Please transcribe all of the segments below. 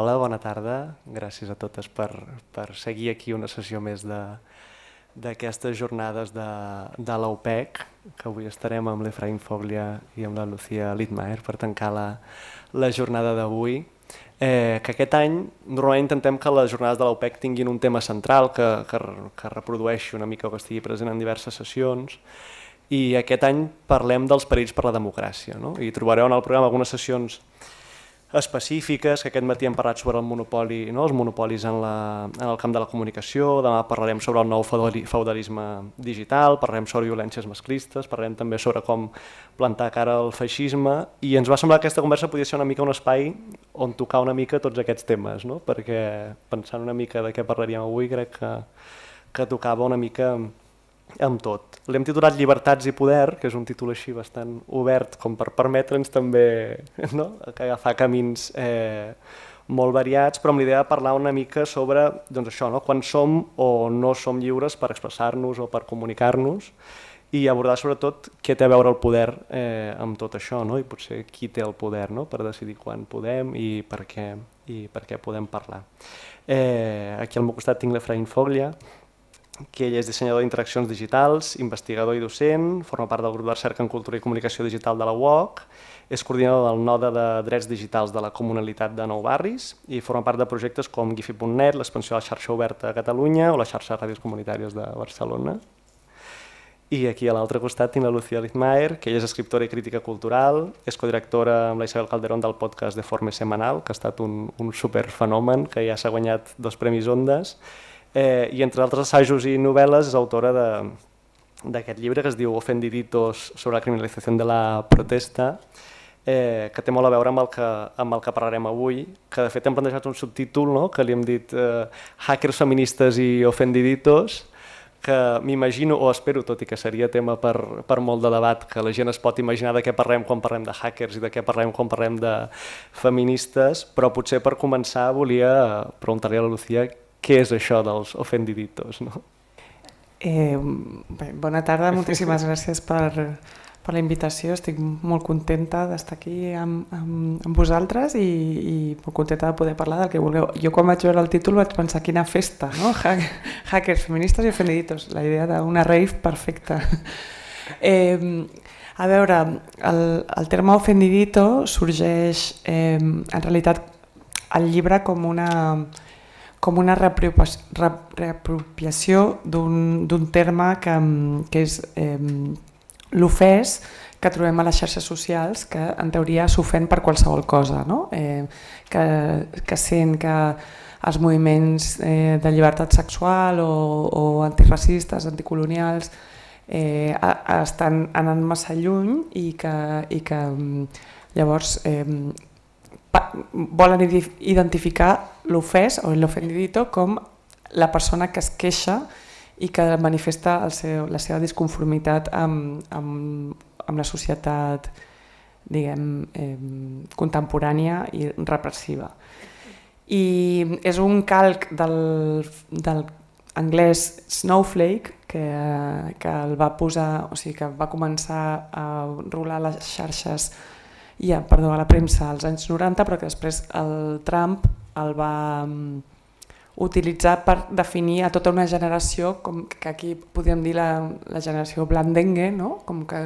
Hola, bona tarda. Gràcies a totes per, per seguir aquí una sessió més d'aquestes jornades de, de l'OPEC, que avui estarem amb l'Efraín Foglia i amb la Lucía Littmaier per tancar la, la jornada d'avui. Eh, que aquest any normalment intentem que les jornades de l'OPEC tinguin un tema central que, que, que reprodueixi una mica o que estigui present en diverses sessions i aquest any parlem dels perills per la democràcia no? i trobareu en el programa algunes sessions específiques, que aquest matí hem parlat sobre el monopoli, no? els monopolis en, la, en el camp de la comunicació, demà parlarem sobre el nou feudalisme digital, parlarem sobre violències masclistes, parlarem també sobre com plantar cara al feixisme, i ens va semblar que aquesta conversa podia ser una mica un espai on tocar una mica tots aquests temes, no? perquè pensant una mica de què parlaríem avui crec que, que tocava una mica amb tot. Li hem titulat Llibertats i poder, que és un títol així bastant obert com per permetre'ns també no? agafar camins eh, molt variats, però amb l'idea de parlar una mica sobre doncs això, no? quan som o no som lliures per expressar-nos o per comunicar-nos i abordar sobretot què té a veure el poder eh, amb tot això, no? i potser qui té el poder no? per decidir quan podem i per què, i per què podem parlar. Eh, aquí al meu costat tinc l'Efraín Foglia, que ell és dissenyador d'interaccions digitals, investigador i docent, forma part del grup de recerca en cultura i comunicació digital de la UOC, és coordinador del Node de Drets Digitals de la Comunalitat de Nou Barris i forma part de projectes com Gifi.net, l'expansió de la xarxa oberta a Catalunya o la xarxa de ràdios comunitàries de Barcelona. I aquí a l'altre costat tinc la Lucía Lizmaer, que ella és escriptora i crítica cultural, és codirectora amb la Isabel Calderón del podcast de forma semanal, que ha estat un, un superfenomen, que ja s'ha guanyat dos Premis Ondes, eh, i entre altres assajos i novel·les és autora d'aquest llibre que es diu Ofendiditos sobre la criminalització de la protesta, eh, que té molt a veure amb el, que, amb el que parlarem avui, que de fet hem plantejat un subtítol no? que li hem dit eh, Hackers feministes i ofendiditos, que m'imagino, o espero, tot i que seria tema per, per molt de debat, que la gent es pot imaginar de què parlem quan parlem de hackers i de què parlem quan parlem de feministes, però potser per començar volia preguntar-li a la Lucía què és això dels ofendiditos. No? Eh, bé, bona tarda, moltíssimes gràcies per, per la invitació. Estic molt contenta d'estar aquí amb, amb, amb vosaltres i, i molt contenta de poder parlar del que vulgueu. Jo quan vaig veure el títol vaig pensar quina festa, no? Hackers, feministes i ofendiditos. La idea d'una rave perfecta. Eh, a veure, el, el terme ofendidito sorgeix eh, en realitat al llibre com una com una reapropiació d'un terme que, mm, que és eh, l'ofès que trobem a les xarxes socials que en teoria s'ofèn per qualsevol cosa, no? eh, que, que sent que els moviments eh, de llibertat sexual o, o antiracistes, anticolonials, eh, estan anant massa lluny i que, i que mm, llavors eh, volen identificar l'ofès o l'ofendidito com la persona que es queixa i que manifesta el seu, la seva disconformitat amb, amb, amb la societat diguem, eh, contemporània i repressiva. I és un calc del, del anglès Snowflake, que, que el va posar, o sigui, que va començar a rolar les xarxes i a, eh, perdó, a la premsa als anys 90, però que després el Trump el va mm, utilitzar per definir a tota una generació, com que aquí podríem dir la, la generació blandengue, no? com que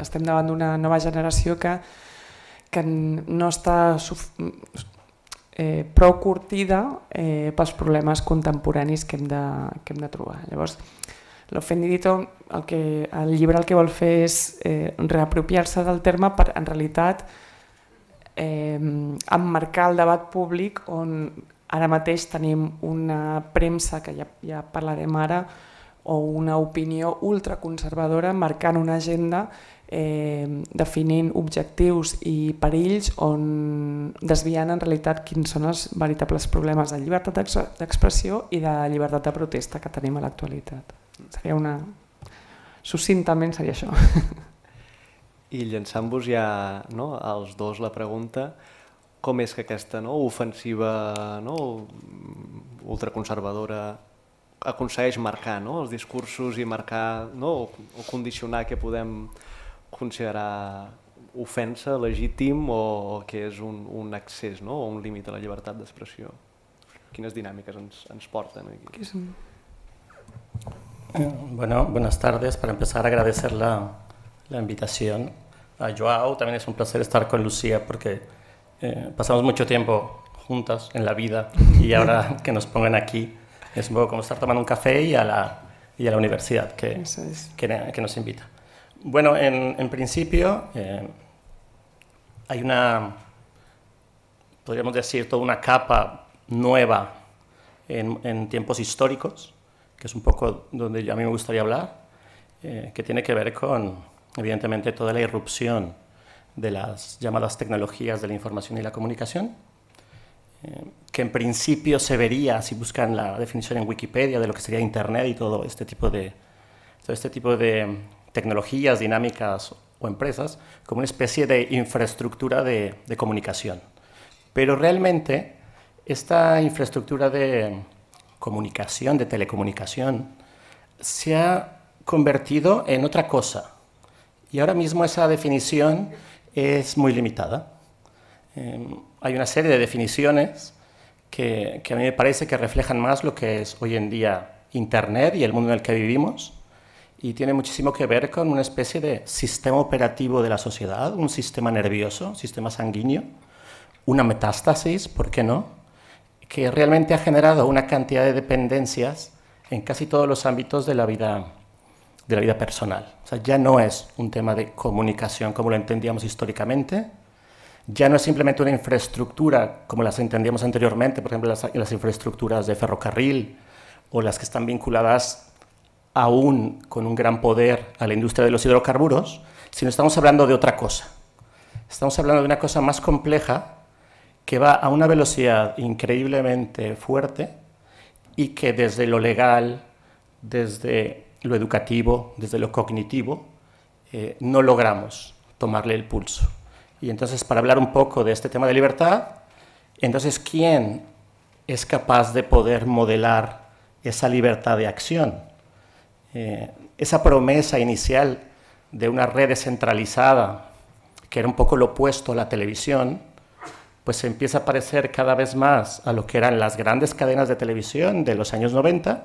estem davant d'una nova generació que, que no està eh, prou curtida eh, pels problemes contemporanis que hem de, que hem de trobar. Llavors, L'Ofendidito, el, que, el llibre el que vol fer és eh, reapropiar-se del terme per, en realitat, eh, emmarcar el debat públic on ara mateix tenim una premsa, que ja, ja parlarem ara, o una opinió ultraconservadora marcant una agenda eh, definint objectius i perills on desviant en realitat quins són els veritables problemes de llibertat d'expressió i de llibertat de protesta que tenim a l'actualitat seria una... Sucintament seria això. I llançant-vos ja no, als dos la pregunta, com és que aquesta no, ofensiva no, ultraconservadora aconsegueix marcar no, els discursos i marcar no, o, o condicionar que podem considerar ofensa, legítim o, o que és un, un accés no, o un límit a la llibertat d'expressió? Quines dinàmiques ens, ens porten aquí? Que és... Eh, bueno, buenas tardes. Para empezar, agradecer la, invitación a Joao. También es un placer estar con Lucía porque eh, pasamos mucho tiempo juntas en la vida y ahora que nos pongan aquí es un poco como estar tomando un café y a la, y a la universidad que, que, nos invita. Bueno, en, principio eh, hay una, podríamos decir, toda una capa nueva en tiempos históricos que es un poco donde a mí me gustaría hablar, eh, que tiene que ver con, evidentemente, toda la irrupción de las llamadas tecnologías de la información y la comunicación, eh, que en principio se vería, si buscan la definición en Wikipedia de lo que sería Internet y todo este tipo de, este tipo de tecnologías, dinámicas o empresas, como una especie de infraestructura de, de comunicación. Pero realmente esta infraestructura de, comunicación, de telecomunicación, se ha convertido en otra cosa. Y ahora mismo esa definición es muy limitada. Em, hay una serie de definiciones que, que, a mí me parece que reflejan más lo que es hoy en día Internet y el mundo en el que vivimos. Y tiene muchísimo que ver con una especie de sistema operativo de la sociedad, un sistema nervioso, sistema sanguíneo, una metástasis, ¿por qué no? que realmente ha generado una cantidad de dependencias en casi todos los ámbitos de la vida, de la vida personal. O sea, ya no es un tema de comunicación como lo entendíamos históricamente, ya no es simplemente una infraestructura como las entendíamos anteriormente, por ejemplo, las, las infraestructuras de ferrocarril o las que están vinculadas aún con un gran poder a la industria de los hidrocarburos, sino estamos hablando de otra cosa. Estamos hablando de una cosa más compleja que va a una velocidad increíblemente fuerte y que desde lo legal, desde lo educativo, desde lo cognitivo, eh, no logramos tomarle el pulso. Y entonces, para hablar un poco de este tema de libertad, entonces, ¿quién es capaz de poder modelar esa libertad de acción? Eh, esa promesa inicial de una red descentralizada, que era un poco lo opuesto a la televisión, pues se empieza a parecer cada vez más a lo que eran las grandes cadenas de televisión de los años 90,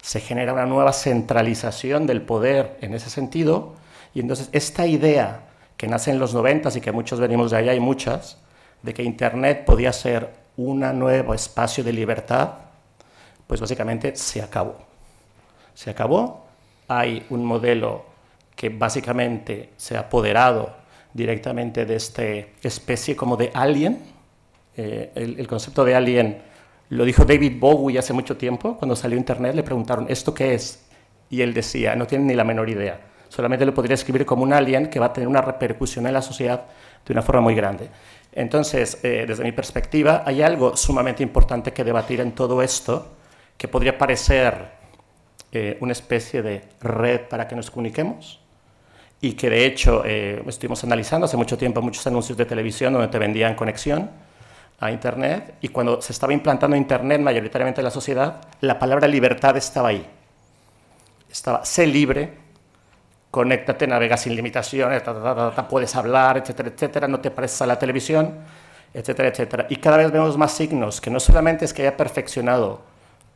se genera una nueva centralización del poder en ese sentido, y entonces esta idea que nace en los 90 y que muchos venimos de allá y muchas, de que Internet podía ser un nuevo espacio de libertad, pues básicamente se acabó. Se acabó, hay un modelo que básicamente se ha apoderado directamente de esta especie como de alien, eh, el, concepto de alien lo dijo David Bowie hace mucho tiempo, cuando salió Internet le preguntaron, ¿esto qué es? Y él decía, no tiene ni la menor idea, solamente lo podría escribir como un alien que va a tener una repercusión en la sociedad de una forma muy grande. Entonces, eh, desde mi perspectiva, hay algo sumamente importante que debatir en todo esto, que podría parecer eh, una especie de red para que nos comuniquemos, y que de hecho estuvimos analizando hace mucho tiempo muchos anuncios de televisión donde te vendían conexión, a Internet y cuando se estaba implantando Internet mayoritariamente en la sociedad, la palabra libertad estaba ahí. Estaba, sé libre, conéctate, navega sin limitaciones, puedes hablar, etcétera, etcétera, no te pareces a la televisión, etcétera, etcétera. Y cada vez vemos más signos que no solamente es que haya perfeccionado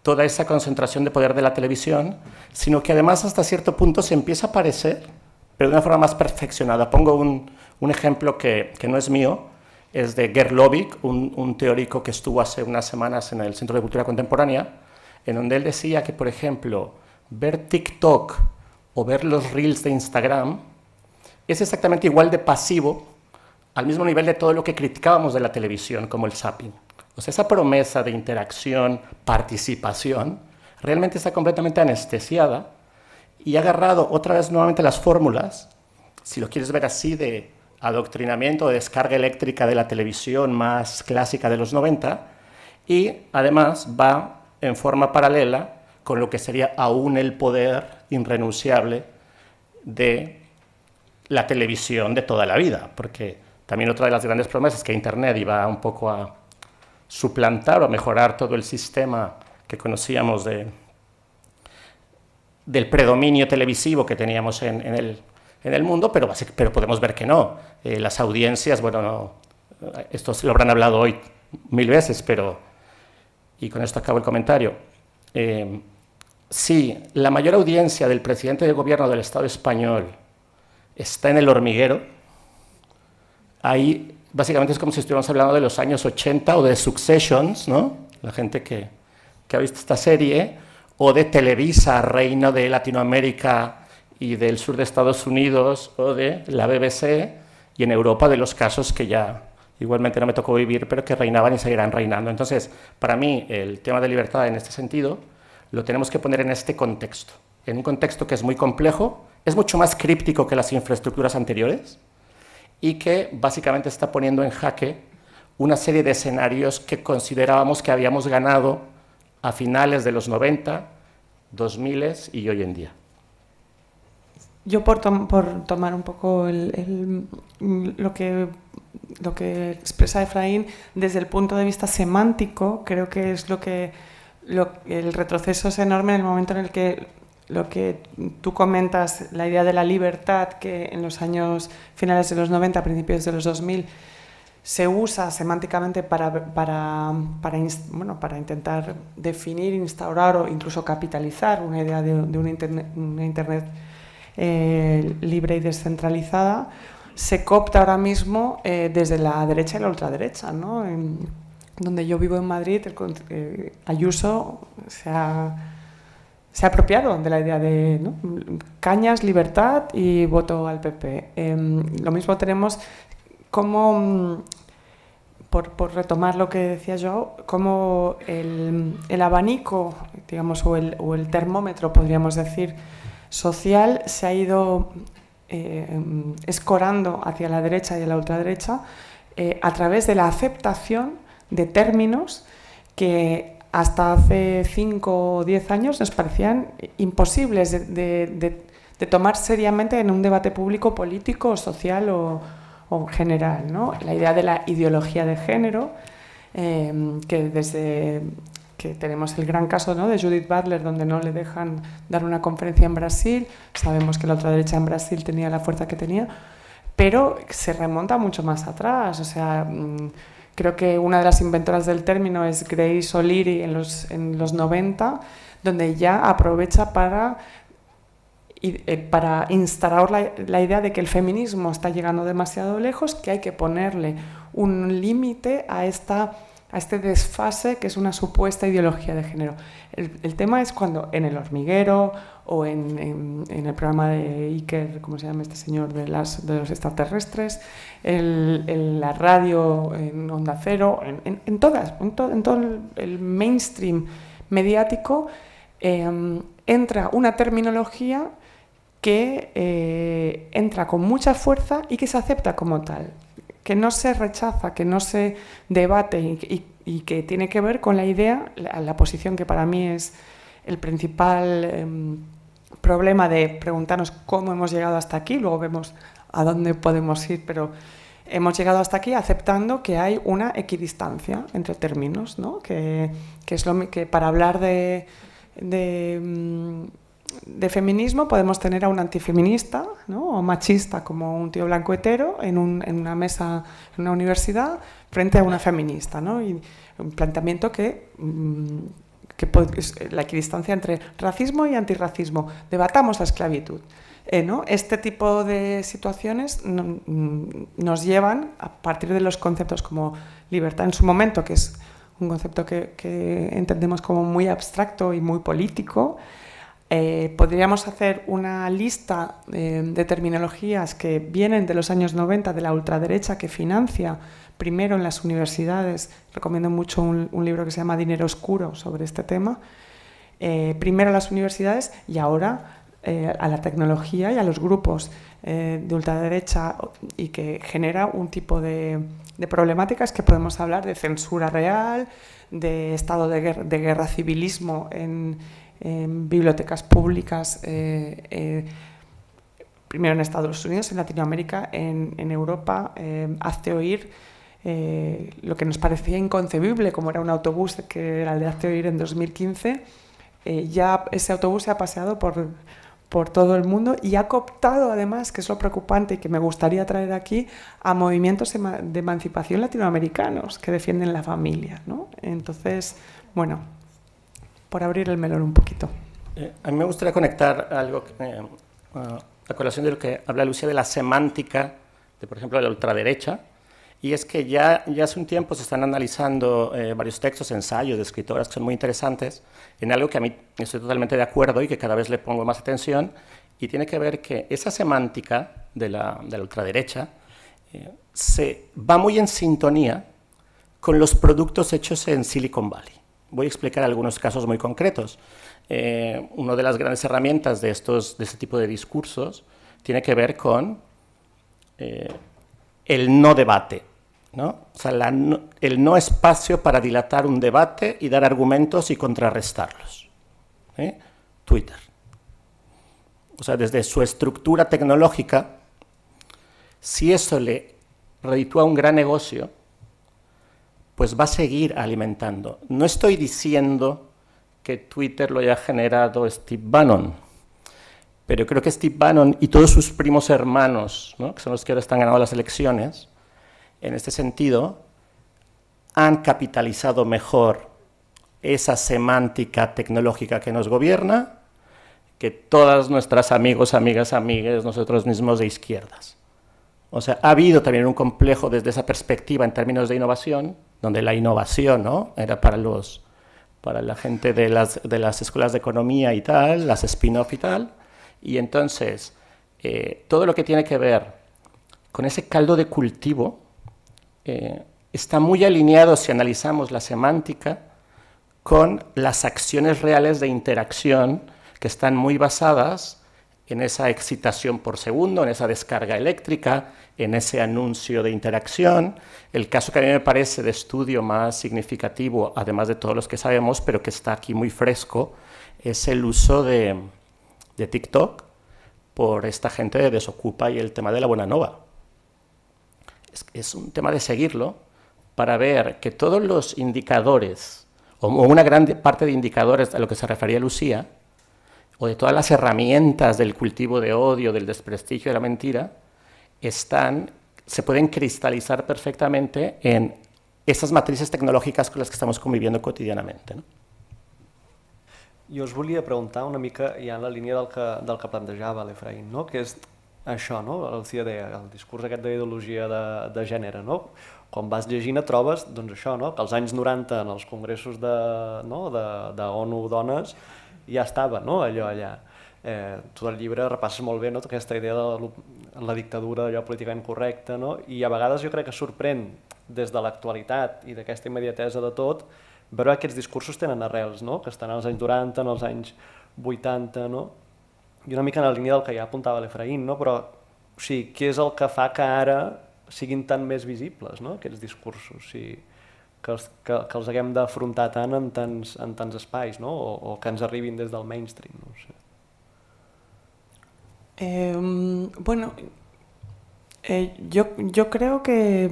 toda esa concentración de poder de la televisión, sino que además hasta cierto punto se empieza a parecer, pero de una forma más perfeccionada. Pongo un, un ejemplo que, que no es mío, es de Gerlovic, un, un, teórico que estuvo hace unas semanas en el Centro de Cultura Contemporánea, en donde él decía que, por ejemplo, ver TikTok o ver los reels de Instagram es exactamente igual de pasivo al mismo nivel de todo lo que criticábamos de la televisión, como el zapping. O sea, esa promesa de interacción, participación, realmente está completamente anestesiada y ha agarrado otra vez nuevamente las fórmulas, si lo quieres ver así, de adoctrinamiento de descarga eléctrica de la televisión más clásica de los 90 y además va en forma paralela con lo que sería aún el poder irrenunciable de la televisión de toda la vida, porque también otra de las grandes promesas es que Internet iba un poco a suplantar o a mejorar todo el sistema que conocíamos de, del predominio televisivo que teníamos en el en el mundo, pero, pero podemos ver que no. Eh, las audiencias, bueno, no, esto lo habrán hablado hoy mil veces, pero, y con esto acabo el comentario. Eh, si la mayor audiencia del presidente de gobierno del Estado español está en el hormiguero, ahí básicamente es como si estuviéramos hablando de los años 80 o de Successions, ¿no? La gente que, que ha visto esta serie, o de Televisa, reino de Latinoamérica y del sur de Estados Unidos o de la BBC y en Europa de los casos que ya igualmente no me tocó vivir, pero que reinaban y seguirán reinando. Entonces, para mí, el tema de libertad en este sentido lo tenemos que poner en este contexto, en un contexto que es muy complejo, es mucho más críptico que las infraestructuras anteriores y que básicamente está poniendo en jaque una serie de escenarios que considerábamos que habíamos ganado a finales de los 90, 2000 y hoy en día. Yo por, tomar un poco mm, lo, que, lo que expresa Efraín, desde el punto de vista semántico, creo que es lo que... el retroceso es enorme en el momento en el que lo que tú comentas, la idea de la libertad que en los años finales de los 90, principios de los 2000, se usa semánticamente para, para, intentar definir, instaurar o incluso capitalizar una idea de, un una Internet eh, libre y descentralizada, se copta ahora mismo eh, desde la derecha y la ultraderecha. donde yo vivo en Madrid, eh, Ayuso se ha, apropiado de la idea de cañas, libertad y voto al PP. Em, lo mismo tenemos como mm, por, retomar lo que decía yo, como el, abanico, digamos, o el, o el, termómetro, podríamos decir, social se ha ido eh, escorando hacia la derecha y a la ultraderecha eh, a través de la aceptación de términos que hasta hace 5 o 10 años nos parecían imposibles de, tomar seriamente en un debate público político, social o, general. ¿no? La idea de la ideología de género, eh, que desde que tenemos el gran caso ¿no? de Judith Butler, donde no le dejan dar una conferencia en Brasil, sabemos que la otra derecha en Brasil tenía la fuerza que tenía, pero se remonta mucho más atrás, o sea... Mm, creo que una de las inventoras del término es Grace O'Leary en los, en los 90, donde ya aprovecha para y, eh, para instaurar la, idea de que el feminismo está llegando demasiado lejos, que hay que ponerle un límite a esta a este desfase que es una supuesta ideología de género. El, tema es cuando en El hormiguero o en, el programa de Iker, ¿cómo se llama este señor? De, las, de los extraterrestres, en la radio en Onda Cero, en, todas, en, en todo el, mainstream mediático, eh, entra una terminología que eh, entra con mucha fuerza y que se acepta como tal que no se rechaza, que no se debate y, que tiene que ver con la idea, la, posición que para mí es el principal em, problema de preguntarnos cómo hemos llegado hasta aquí, luego vemos a dónde podemos ir, pero hemos llegado hasta aquí aceptando que hay una equidistancia entre términos, que, es lo que para hablar de em, de feminismo podemos tener a un antifeminista ¿no? o machista como un tío blanco hetero en, una mesa, en una universidad, frente a una feminista. Y un planteamiento que, mm, que eh, la equidistancia entre racismo y antirracismo. Debatamos la esclavitud. ¿eh? Este tipo de situaciones mm, nos llevan, a partir de los conceptos como libertad en su momento, que es un concepto que entendemos como muy abstracto y muy político, eh, podríamos hacer una lista eh, de terminologías que vienen de los años 90 de la ultraderecha que financia primero en las universidades. Recomiendo mucho un, libro que se llama Dinero Oscuro sobre este tema. Eh, primero a las universidades y ahora a la tecnología y a los grupos de ultraderecha y que genera un tipo de, de problemáticas que podemos hablar de censura real, de estado de guerra, de guerra civilismo en en bibliotecas públicas, eh, eh, primero en Estados Unidos, en Latinoamérica, en, Europa, eh, hazte oír. Eh, lo que nos parecía inconcebible, como era un autobús que era el de Hazte Oír en 2015, ya ese autobús se ha paseado por, por todo el mundo y ha cooptado además, que es lo preocupante y que me gustaría traer aquí, a movimientos de emancipación latinoamericanos que defienden la familia. ¿no? Entonces, bueno, por abrir el menor un poquito. Eh, a mí me gustaría conectar algo eh, a colación de lo que habla Lucia de la semántica, de por ejemplo de la ultraderecha, y es que ya, ya hace un tiempo se están analizando eh, varios textos, ensayos de escritoras que son muy interesantes, en algo que a mí estoy totalmente de acuerdo y que cada vez le pongo más atención, y tiene que ver que esa semántica de la, de la ultraderecha se va muy en sintonía con los productos hechos en Silicon Valley. Voy a explicar algunos casos muy concretos. Eh, una de las grandes herramientas de, estos, de este tipo de discursos tiene que ver con eh, el no debate, O sea, el no espacio para dilatar un debate y dar argumentos y contrarrestarlos. Twitter. O sea, desde su estructura tecnológica, si eso le reditúa un gran negocio, pues va a seguir alimentando. No estoy diciendo que Twitter lo haya generado Steve Bannon, pero creo que Steve Bannon y todos sus primos hermanos, que son los que ahora están ganando las elecciones, en este sentido, han capitalizado mejor esa semántica tecnológica que nos gobierna que todas nuestras amigos, amigas, amigues, nosotros mismos de izquierdas. O sea, ha habido también un complejo desde esa perspectiva en términos de innovación donde la innovación ¿no? era para, los, para la gente de las, de las escuelas de economía y tal, las spin-off y tal. Y entonces, eh, todo lo que tiene que ver con ese caldo de cultivo eh, está muy alineado, si analizamos la semántica, con las acciones reales de interacción que están muy basadas en esa excitación por segundo, en esa descarga eléctrica, en ese anuncio de interacción. El caso que a mí me parece de estudio más significativo, además de todos los que sabemos, pero que está aquí muy fresco, es el uso de, TikTok por esta gente de Desocupa y el tema de la Buena Nova. Es, un tema de seguirlo para ver que todos los indicadores, o una gran parte de indicadores a lo que se refería Lucía, o de todas las herramientas del cultivo de odio, del desprestigio, de la mentira, están, se pueden cristalizar perfectamente en estas matrices tecnològiques con les que estem conviviendo cotidianamente. No? Jo us volia preguntar una mica ja en la línia del que, del que plantejava l'Efraín, no? que és això, no? el, deia, el discurs aquest d'ideologia de, de gènere. No? Quan vas llegint et trobes doncs això, no? que als anys 90 en els congressos de, no? de, de ONU Dones ja estava, no?, allò allà. Eh, tu del llibre repasses molt bé no? aquesta idea de la dictadura, d'allò políticament correcte, no? i a vegades jo crec que sorprèn des de l'actualitat i d'aquesta immediatesa de tot veure aquests discursos tenen arrels, no? que estan als anys 90, en els anys 80, no? i una mica en la línia del que ja apuntava l'Efraín, no? però o sigui, què és el que fa que ara siguin tan més visibles no? aquests discursos? O sigui, que els, que, que els haguem d'afrontar tant en tants, en tants espais, no? o, o que ens arribin des del mainstream. No sé. Eh, bueno, eh, yo, yo creo que,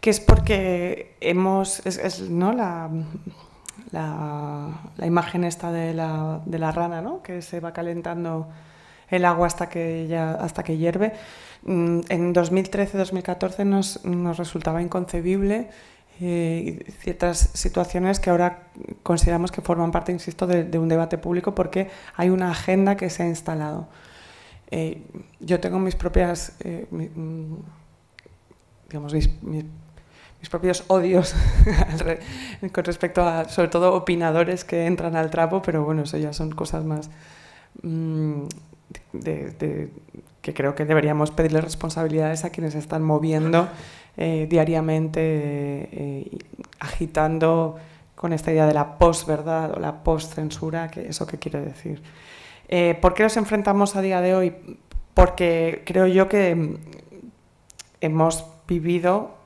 que es porque hemos, es, es ¿no? la, la, la, imagen esta de la, de la rana, ¿no? que se va calentando el agua hasta que, ya, hasta que hierve. Mm, en 2013-2014 nos, nos resultaba inconcebible eh, ciertas situaciones que ahora consideramos que forman parte, insisto, de, un debate público porque hay una agenda que se ha instalado. Eh, yo tengo mis propias, eh, mm, digamos, mis, mis, propios odios con respecto a, sobre todo, opinadores que entran al trapo, pero bueno, eso ya son cosas más mm, de que creo que deberíamos pedirle responsabilidades a quienes están moviendo eh, diariamente, eh, agitando con esta idea de la posverdad o la postcensura, que eso que quiere decir. Eh, ¿Por qué nos enfrentamos a día de hoy? Porque creo yo que mm, hemos vivido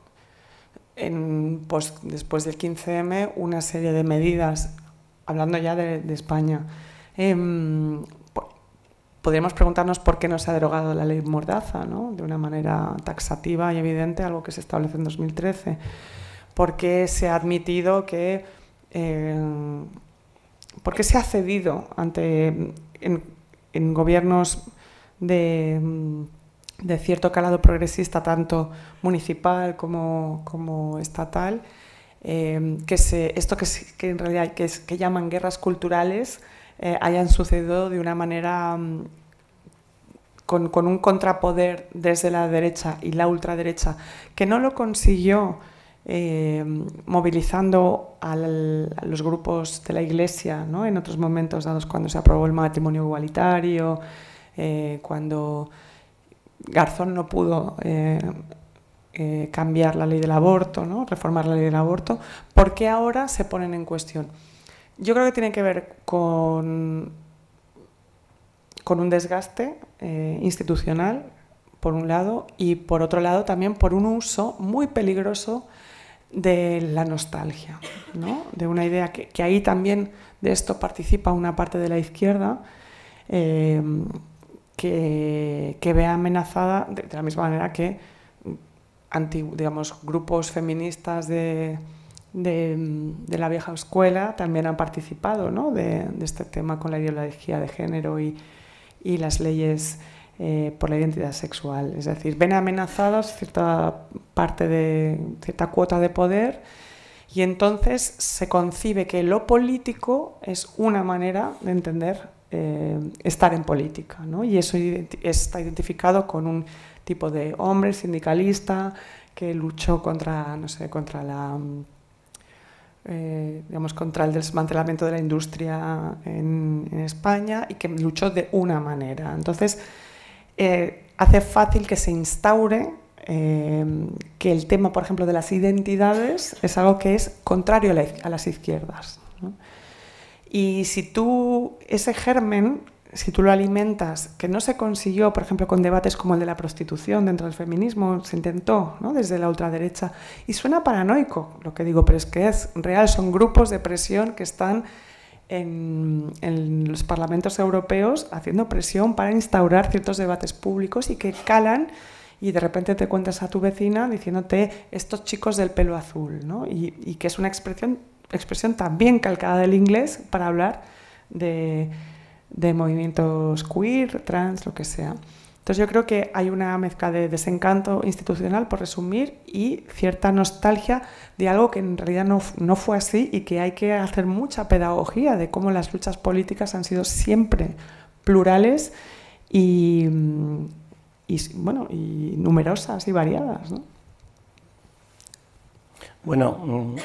pues, después del 15M una serie de medidas, hablando ya de España, em, podríamos preguntarnos por qué no se ha derogado la ley Mordaza, de una manera taxativa y evidente, algo que se establece en 2013. ¿Por qué se ha admitido que... Eh, ¿Por qué se ha cedido ante, en, gobiernos de, cierto calado progresista, tanto municipal como, estatal? Eh, que se, esto que, en realidad que llaman guerras culturales eh, hayan sucedido de una manera mm, con, un contrapoder desde la derecha y la ultraderecha, que no lo consiguió eh, movilizando a los grupos de la Iglesia en otros momentos dados, cuando se aprobó el matrimonio igualitario, eh, cuando Garzón no pudo cambiar la ley del aborto, reformar la ley del aborto, ¿por qué ahora se ponen en cuestión? Yo creo que tiene que ver con, con un desgaste eh, institucional, por un lado, y por otro lado también por un uso muy peligroso de la nostalgia, de una idea que, ahí también de esto participa una parte de la izquierda eh, que, que, ve amenazada de, la misma manera que mm, anti, digamos, grupos feministas de, de, la vieja escuela también han participado ¿no? de, este tema con la ideología de género y, las leyes eh, por la identidad sexual. Es decir, ven amenazadas cierta parte de cierta cuota de poder y entonces se concibe que lo político es una manera de entender eh, estar en política. ¿no? Y eso está identificado con un tipo de hombre sindicalista que luchó contra, no sé, contra la eh, digamos, contra el desmantelamiento de la industria en, España y que luchó de una manera. Entonces, eh, hace fácil que se instaure eh, que el tema, por ejemplo, de las identidades es algo que es contrario a, las izquierdas. Y si tú ese germen si tú lo alimentas, que no se consiguió, por ejemplo, con debates como el de la prostitución dentro del feminismo, se intentó ¿no? desde la ultraderecha, y suena paranoico lo que digo, pero es que es real, son grupos de presión que están en, los parlamentos europeos haciendo presión para instaurar ciertos debates públicos y que calan y de repente te cuentas a tu vecina diciéndote estos chicos del pelo azul, ¿no? y, y que es una expresión, expresión también calcada del inglés para hablar de de movimientos queer, trans, lo que sea. Entonces yo creo que hay una mezcla de desencanto institucional, por resumir, y cierta nostalgia de algo que en realidad no, fue así y que hay que hacer mucha pedagogía de cómo las luchas políticas han sido siempre plurales y, bueno, y numerosas y variadas. Bueno, mm,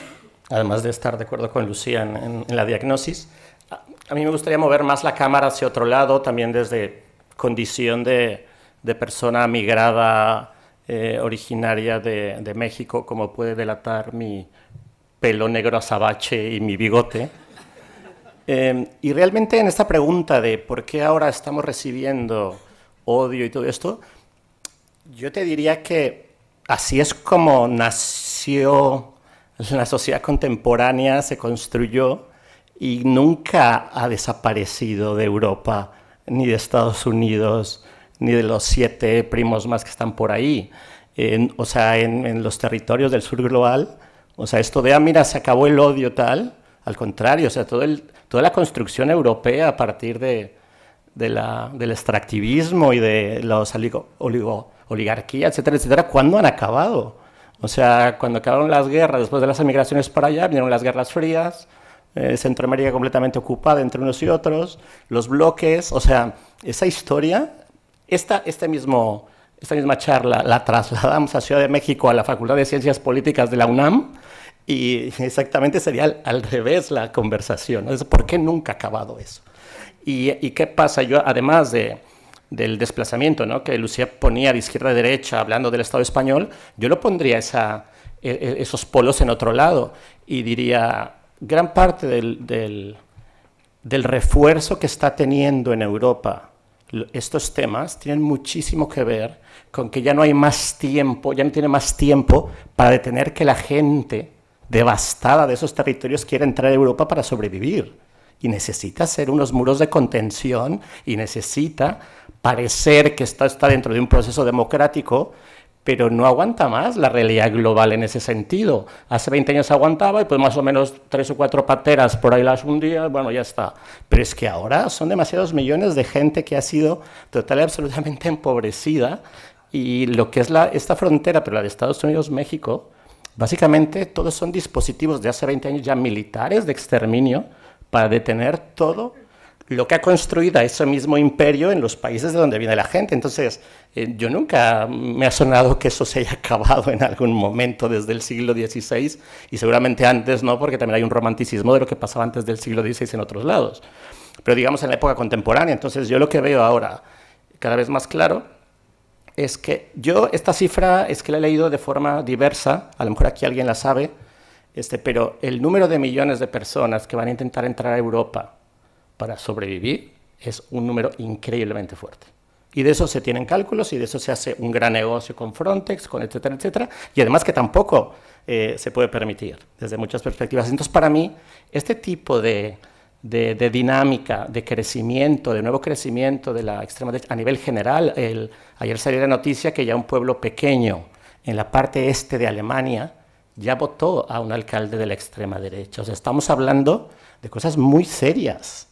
además de estar de acuerdo con Lucía en, en la diagnosis, a mí me gustaría mover más la cámara hacia otro lado, también desde condición de, persona migrada eh, originaria de, México, como puede delatar mi pelo negro azabache y mi bigote. Em, y realmente en esta pregunta de por qué ahora estamos recibiendo odio y todo esto, yo te diría que así es como nació la sociedad contemporánea, se construyó y nunca ha desaparecido de Europa, ni de Estados Unidos, ni de los siete primos más que están por ahí. o sea, en, los territorios del sur global, o sea, esto de, ah, mira, se acabó el odio tal, al contrario, o sea, toda la construcción europea a partir del extractivismo y de los oligarquía, oligarquías, etcétera, etcétera, ¿cuándo han acabado? O sea, cuando acabaron las guerras, después de las emigraciones para allá, vinieron las guerras frías, eh, Centroamérica completamente ocupada entre unos y otros, los bloques, o sea, esa historia, esta, este mismo, esta misma charla la trasladamos a Ciudad de México, a la Facultad de Ciencias Políticas de la UNAM, y exactamente sería al, revés la conversación. ¿Por qué nunca ha acabado eso? ¿Y, qué pasa? Yo, además de, del desplazamiento ¿no? que Lucía ponía de izquierda a derecha hablando del Estado español, yo lo pondría e, e, esos polos en otro lado y diría, gran parte del, refuerzo que está teniendo en Europa estos temas tienen muchísimo que ver con que ya no hay más tiempo, ya no tiene más tiempo para detener que la gente devastada de esos territorios quiera entrar a Europa para sobrevivir. Y necesita hacer unos muros de contención y necesita parecer que está dentro de un proceso democrático pero no aguanta más la realidad global en ese sentido. Hace 20 años aguantaba y pues más o menos tres o cuatro pateras por ahí las día bueno, ya está. Pero es que ahora son demasiados millones de gente que ha sido total y absolutamente empobrecida y lo que es la, esta frontera, pero la de Estados Unidos-México, básicamente todos son dispositivos de hace 20 años ya militares de exterminio para detener todo lo que ha construido a ese mismo imperio en los países de donde viene la gente. Entonces, eh, yo nunca me ha sonado que eso se haya acabado en algún momento desde el siglo XVI y seguramente antes, ¿no? Porque también hay un romanticismo de lo que pasaba antes del siglo XVI en otros lados. Pero digamos en la época contemporánea. Entonces, yo lo que veo ahora cada vez más claro es que yo esta cifra es que la he leído de forma diversa, a lo mejor aquí alguien la sabe, este, pero el número de millones de personas que van a intentar entrar a Europa para sobrevivir es un número increíblemente fuerte. Y de eso se tienen cálculos y de eso se hace un gran negocio con Frontex, con etcétera, etcétera. Y además que tampoco eh, se puede permitir desde muchas perspectivas. Entonces, para mí, este tipo de, dinámica, de crecimiento, de nuevo crecimiento de la extrema derecha a nivel general, ayer salió la noticia que ya un pueblo pequeño en la parte este de Alemania ya votó a un alcalde de la extrema derecha. O sea, estamos hablando de cosas muy serias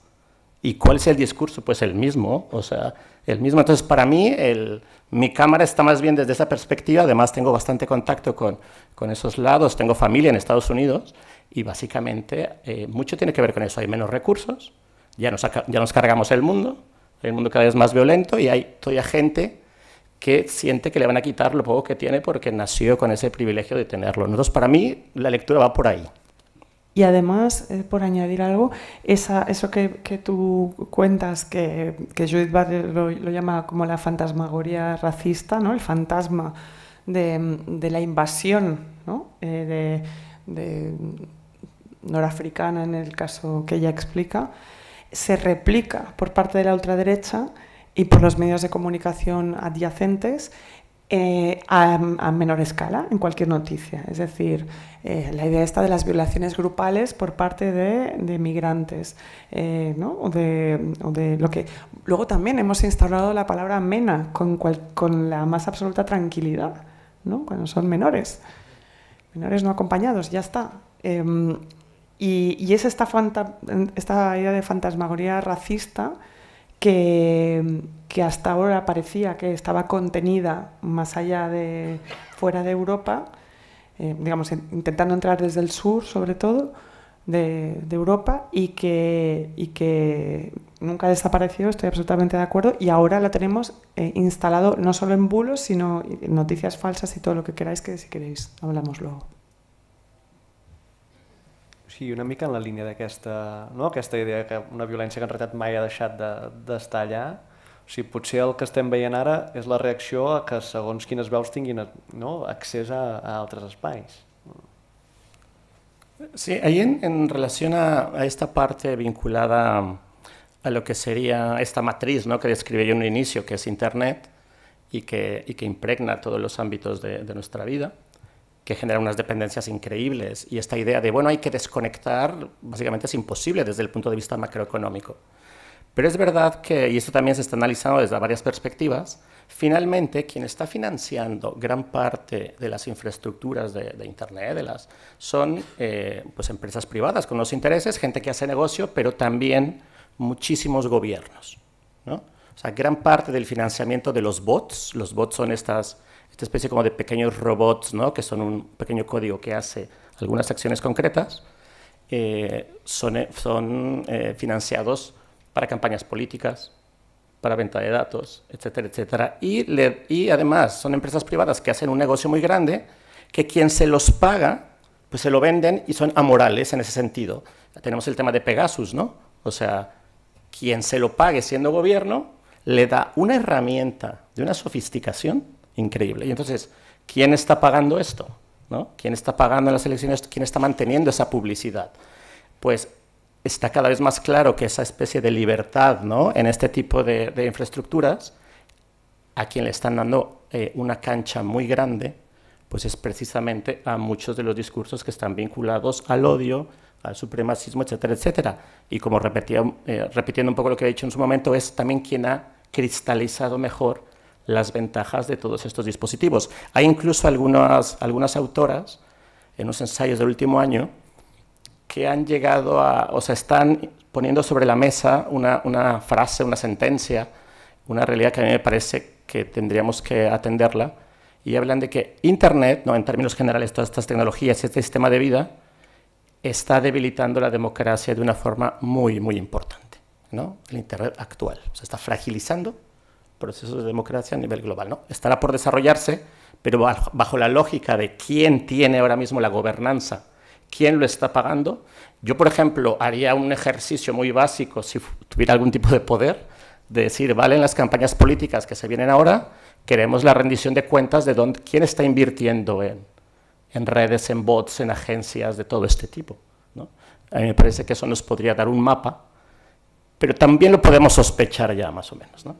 ¿Y cuál es el discurso? Pues el mismo, o sea, el mismo. Entonces, para mí, el, mi cámara está más bien desde esa perspectiva. Además, tengo bastante contacto con, con esos lados. Tengo familia en Estados Unidos y básicamente eh, mucho tiene que ver con eso. Hay menos recursos, ya nos, ya nos cargamos el mundo, el mundo cada vez más violento y hay todavía gente que siente que le van a quitar lo poco que tiene porque nació con ese privilegio de tenerlo. Entonces, para mí, la lectura va por ahí. Y además, eh, por añadir algo, eso que, tú cuentas, que, Judith Butler lo, llama como la fantasmagoría racista, ¿no? el fantasma de, la invasión ¿no? Eh, norafricana, en el caso que ella explica, se replica por parte de la ultraderecha y por los medios de comunicación adyacentes eh, a, menor escala en cualquier noticia. Es decir, eh, la idea está de las violaciones grupales por parte de, migrantes, eh, ¿no? o, de, o, de, lo que... Luego también hemos instaurado la palabra mena con, la más absoluta tranquilidad, ¿no? cuando son menores. Menores no acompañados, ya está. Em, y, es esta, esta idea de fantasmagoría racista que, que hasta ahora parecía que estaba contenida más allá de fuera de Europa, eh, digamos, intentando entrar desde el sur sobre todo de, de Europa y que, y que nunca desapareció, estoy absolutamente de acuerdo, y ahora la tenemos eh, instalado no solo en bulos, sino noticias falsas y todo lo que queráis, que si queréis hablamos luego. Sí, una mica en la línia d'aquesta no? aquesta idea que una violència que en realitat mai ha deixat d'estar de, allà, o sigui, potser el que estem veient ara és la reacció a que segons quines veus tinguin no? accés a, a altres espais. Sí, ahí en, en relación a, a, esta parte vinculada a lo que sería esta matriz ¿no? que describí yo en un inicio, que es Internet y que, y que impregna todos los ámbitos de, de nuestra vida, que genera unas dependencias increíbles. Y esta idea de, bueno, hay que desconectar, básicamente es imposible desde el punto de vista macroeconómico. Pero es verdad que, y esto también se está analizando desde varias perspectivas, finalmente quien está financiando gran parte de las infraestructuras de, Internet de las, son eh, pues empresas privadas con los intereses, gente que hace negocio, pero también muchísimos gobiernos. ¿no? O sea, gran parte del financiamiento de los bots, los bots son estas esta especie como de pequeños robots, ¿no? que son un pequeño código que hace algunas acciones concretas, eh, son, eh, eh, financiados para campañas políticas, para venta de datos, etcétera, etcétera. Y, y además son empresas privadas que hacen un negocio muy grande, que quien se los paga, pues se lo venden y son amorales en ese sentido. Tenemos el tema de Pegasus, ¿no? O sea, quien se lo pague siendo gobierno, le da una herramienta de una sofisticación increíble. Y entonces, ¿quién está pagando esto? ¿No? ¿Quién está pagando las elecciones? ¿Quién está manteniendo esa publicidad? Pues está cada vez más claro que esa especie de libertad ¿no? en este tipo de, infraestructuras, a quien le están dando eh, una cancha muy grande, pues es precisamente a muchos de los discursos que están vinculados al odio, al supremacismo, etcétera, etcétera. Y como repetía, eh, repitiendo un poco lo que he dicho en su momento, es también quien ha cristalizado mejor las ventajas de todos estos dispositivos. Hay incluso algunas, algunas autoras en los ensayos del último año que han llegado a, o sea, están poniendo sobre la mesa una, frase, una sentencia, una realidad que a mí me parece que tendríamos que atenderla, y hablan de que Internet, no, en términos generales, todas estas tecnologías, este sistema de vida, está debilitando la democracia de una forma muy, muy importante. ¿no? El Internet actual o se está fragilizando procesos de democracia a nivel global. ¿no? Estará por desarrollarse, pero bajo, la lógica de quién tiene ahora mismo la gobernanza, quién lo está pagando. Yo, por ejemplo, haría un ejercicio muy básico si tuviera algún tipo de poder, de decir, valen las campañas políticas que se vienen ahora, queremos la rendición de cuentas de quién está invirtiendo en, en redes, en bots, en agencias de todo este tipo. ¿no? A mí me parece que eso nos podría dar un mapa, pero también lo podemos sospechar ya más o menos. ¿no?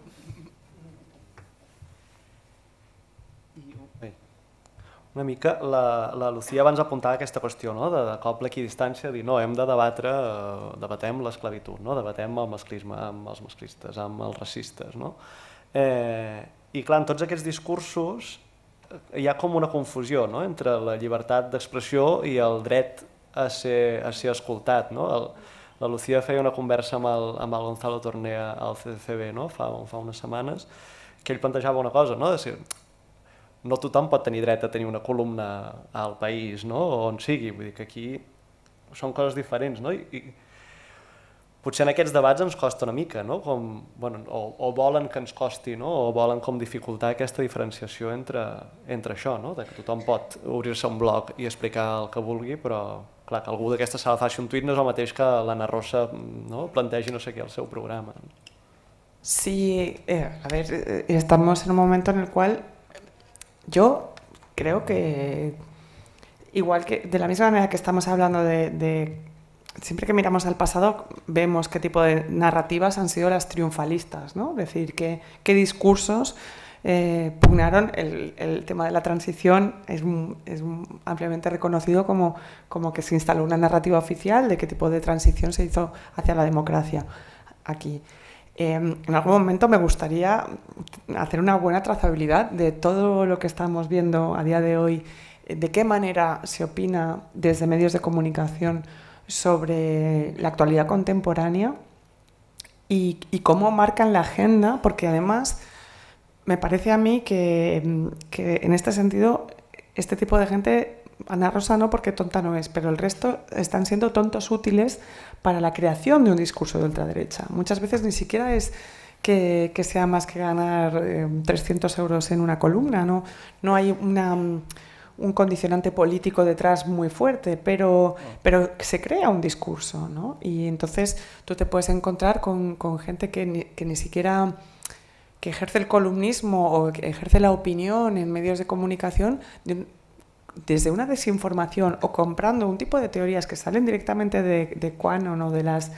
Una mica, la, la Lucía abans apuntava aquesta qüestió, no? de, de cop l'equidistància, dir, no, hem de debatre, eh, debatem l'esclavitud, no? debatem el masclisme amb els masclistes, amb els racistes. No? Eh, I clar, en tots aquests discursos eh, hi ha com una confusió no? entre la llibertat d'expressió i el dret a ser, a ser escoltat. No? El, la Lucía feia una conversa amb el, amb el Gonzalo Torné al CCB no? fa, fa unes setmanes, que ell plantejava una cosa, no? de ser, no tothom pot tenir dret a tenir una columna al país, no? o on sigui. Vull dir que aquí són coses diferents. No? I, i potser en aquests debats ens costa una mica, no? com, bueno, o, o volen que ens costi, no? o volen com dificultar aquesta diferenciació entre, entre això, no? de que tothom pot obrir-se un blog i explicar el que vulgui, però clar, que algú d'aquesta sala faci un tuit no és el mateix que l'Anna Rossa no? plantegi no sé què al seu programa. Sí, eh, a ver, eh, estamos en un momento en el cual Yo creo que, igual que de la misma manera que estamos hablando de, siempre que miramos al pasado vemos qué tipo de narrativas han sido las triunfalistas, ¿no? Es decir, qué, discursos eh, pugnaron el, tema de la transición, es, ampliamente reconocido como, como que se instaló una narrativa oficial de qué tipo de transición se hizo hacia la democracia aquí. Em, en algún momento me gustaría hacer una buena trazabilidad de todo lo que estamos viendo a día de hoy, eh, de qué manera se opina desde medios de comunicación sobre la actualidad contemporánea y, cómo marcan la agenda, porque además me parece a mí que, em, que en este sentido este tipo de gente Ana Rosa no, porque tonta no es, pero el resto están siendo tontos útiles para la creación de un discurso de ultraderecha. Muchas veces ni siquiera es que, sea más que ganar 300 eh, euros en una columna, no, no hay mm, un condicionante político detrás muy fuerte, pero, pero se crea un discurso, Y entonces tú te puedes encontrar con, gente que ni, siquiera que ejerce el columnismo o que ejerce la opinión en medios de comunicación desde una desinformación o comprando un tipo de teorías que salen directamente de, de Quanon o de las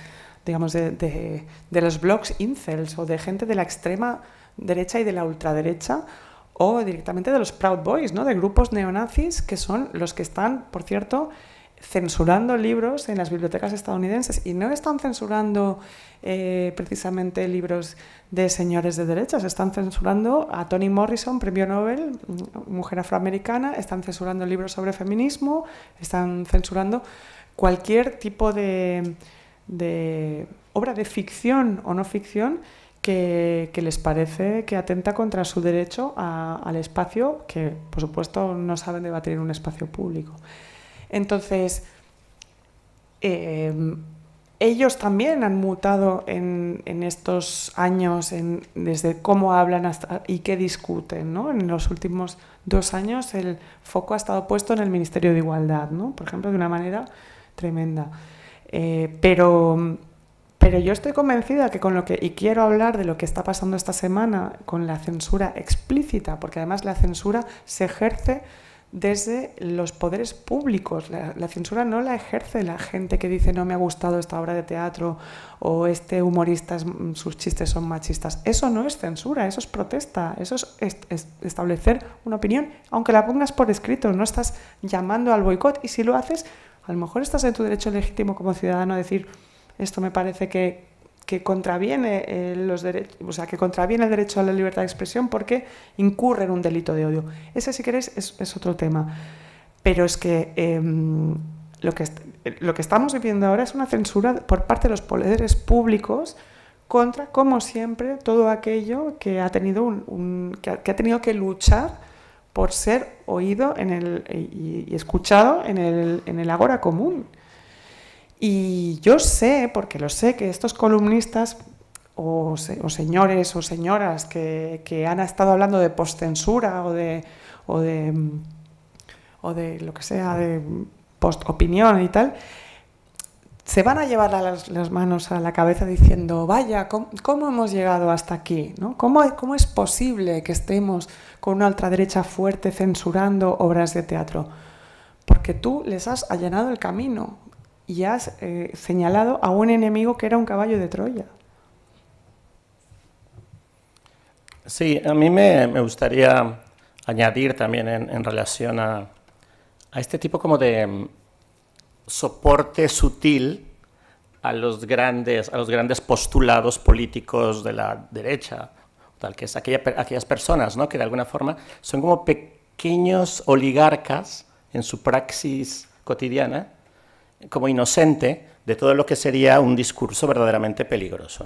digamos de, los blogs incels o de gente de la extrema derecha y de la ultraderecha o directamente de los Proud Boys, ¿no? de grupos neonazis que son los que están, por cierto, censurando libros en las bibliotecas estadounidenses y no están censurando eh, precisamente libros de señores de derechas, están censurando a Toni Morrison, premio Nobel, mm, mujer afroamericana, están censurando libros sobre feminismo, están censurando cualquier tipo de, obra de ficción o no ficción que, les parece que atenta contra su derecho al espacio, que por supuesto no saben debatir en un espacio público. Entonces, em, ellos también han mutado en, estos años, desde cómo hablan y qué discuten. ¿no? En los últimos dos años el foco ha estado puesto en el Ministerio de Igualdad, por ejemplo, de una manera tremenda. Eh, pero, pero yo estoy convencida que con lo que, y quiero hablar de lo que está pasando esta semana con la censura explícita, porque además la censura se ejerce desde los poderes públicos. La, censura no la ejerce la gente que dice no me ha gustado esta obra de teatro o este humorista, mm, sus chistes son machistas. Eso no es censura, eso es protesta, eso es, establecer una opinión, aunque la pongas por escrito, no estás llamando al boicot y si lo haces, a lo mejor estás en tu derecho legítimo como ciudadano a decir esto me parece que que contraviene, eh, o sea, que contraviene el derecho a la libertad de expresión porque incurre en un delito de odio. Ese, si queréis, es, otro tema. Pero es que, em, lo, que eh, lo que estamos viviendo ahora es una censura por parte de los poderes públicos contra, como siempre, todo aquello que ha tenido, un, que, ha, tenido que luchar por ser oído en el, y, escuchado en el, en el agora común. Y yo sé, porque lo sé, que estos columnistas o, señores o señoras que, han estado hablando de postcensura o de, o de, mm, o de lo que sea, de opinión y tal, se van a llevar las, manos a la cabeza diciendo, vaya, ¿cómo, hemos llegado hasta aquí? ¿Cómo, ¿Cómo, es posible que estemos con una ultraderecha fuerte censurando obras de teatro? Porque tú les has allanado el camino y has eh, señalado a un enemigo que era un caballo de Troya. Sí, a mí me, gustaría añadir también en, relación a, este tipo como de mm, soporte sutil a los grandes, a los grandes postulados políticos de la derecha, tal que es aquellas personas ¿no? que de alguna forma son como pequeños oligarcas en su praxis cotidiana como inocente de todo lo que sería un discurso verdaderamente peligroso,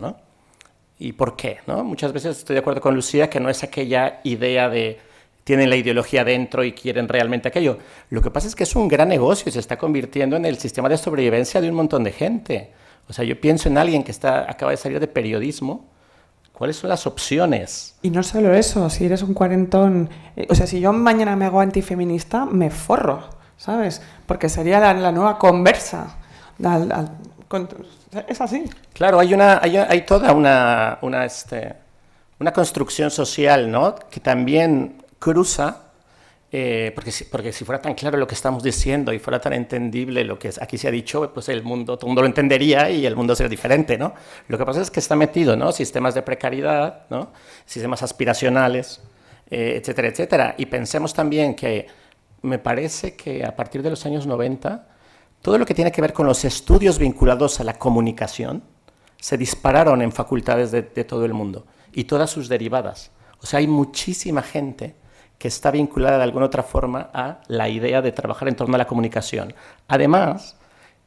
¿Y por qué? ¿no? Muchas veces estoy de acuerdo con Lucía que no es aquella idea de tienen la ideología dentro y quieren realmente aquello. Lo que pasa es que es un gran negocio y se está convirtiendo en el sistema de sobrevivencia de un montón de gente. O sea, yo pienso en alguien que está, acaba de salir de periodismo, ¿Cuáles son las opciones? Y no solo eso, si eres un cuarentón, eh, o sea, si yo mañana me hago antifeminista, me forro. ¿sabes? Porque sería la, nueva conversa. es así. Claro, hay, una, hay, toda una, una, este, una construcción social, ¿no? Que también cruza, eh, porque, si, porque si fuera tan claro lo que estamos diciendo y fuera tan entendible lo que aquí se ha dicho, pues el mundo, todo el mundo lo entendería y el mundo sería diferente, ¿no? Lo que pasa es que está metido, ¿no? Sistemas de precariedad, ¿no? Sistemas aspiracionales, eh, etcétera, etcétera. Y pensemos también que me parece que a partir de los años 90, todo lo que tiene que ver con los estudios vinculados a la comunicación se dispararon en facultades de, todo el mundo y todas sus derivadas. O sea, hay muchísima gente que está vinculada de alguna otra forma a la idea de trabajar en torno a la comunicación. Además,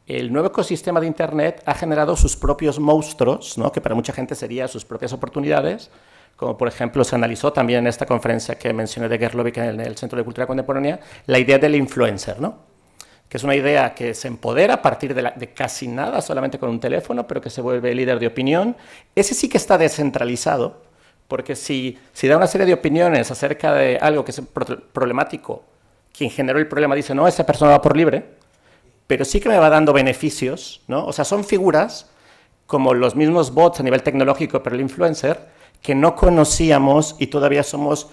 el nuevo ecosistema de Internet ha generado sus propios monstruos, ¿no? que para mucha gente serían sus propias oportunidades, como por ejemplo se analizó también en esta conferencia que mencioné de Gerlovic en el Centro de Cultura Contemporánea, la idea del influencer, ¿no? que es una idea que se empodera a partir de, de, casi nada, solamente con un teléfono, pero que se vuelve líder de opinión. Ese sí que está descentralizado, porque si, si da una serie de opiniones acerca de algo que es problemático, quien generó el problema dice, no, esa persona va por libre, pero sí que me va dando beneficios, ¿no? O sea, son figuras como los mismos bots a nivel tecnológico, pero el influencer, que no conocíamos y todavía somos,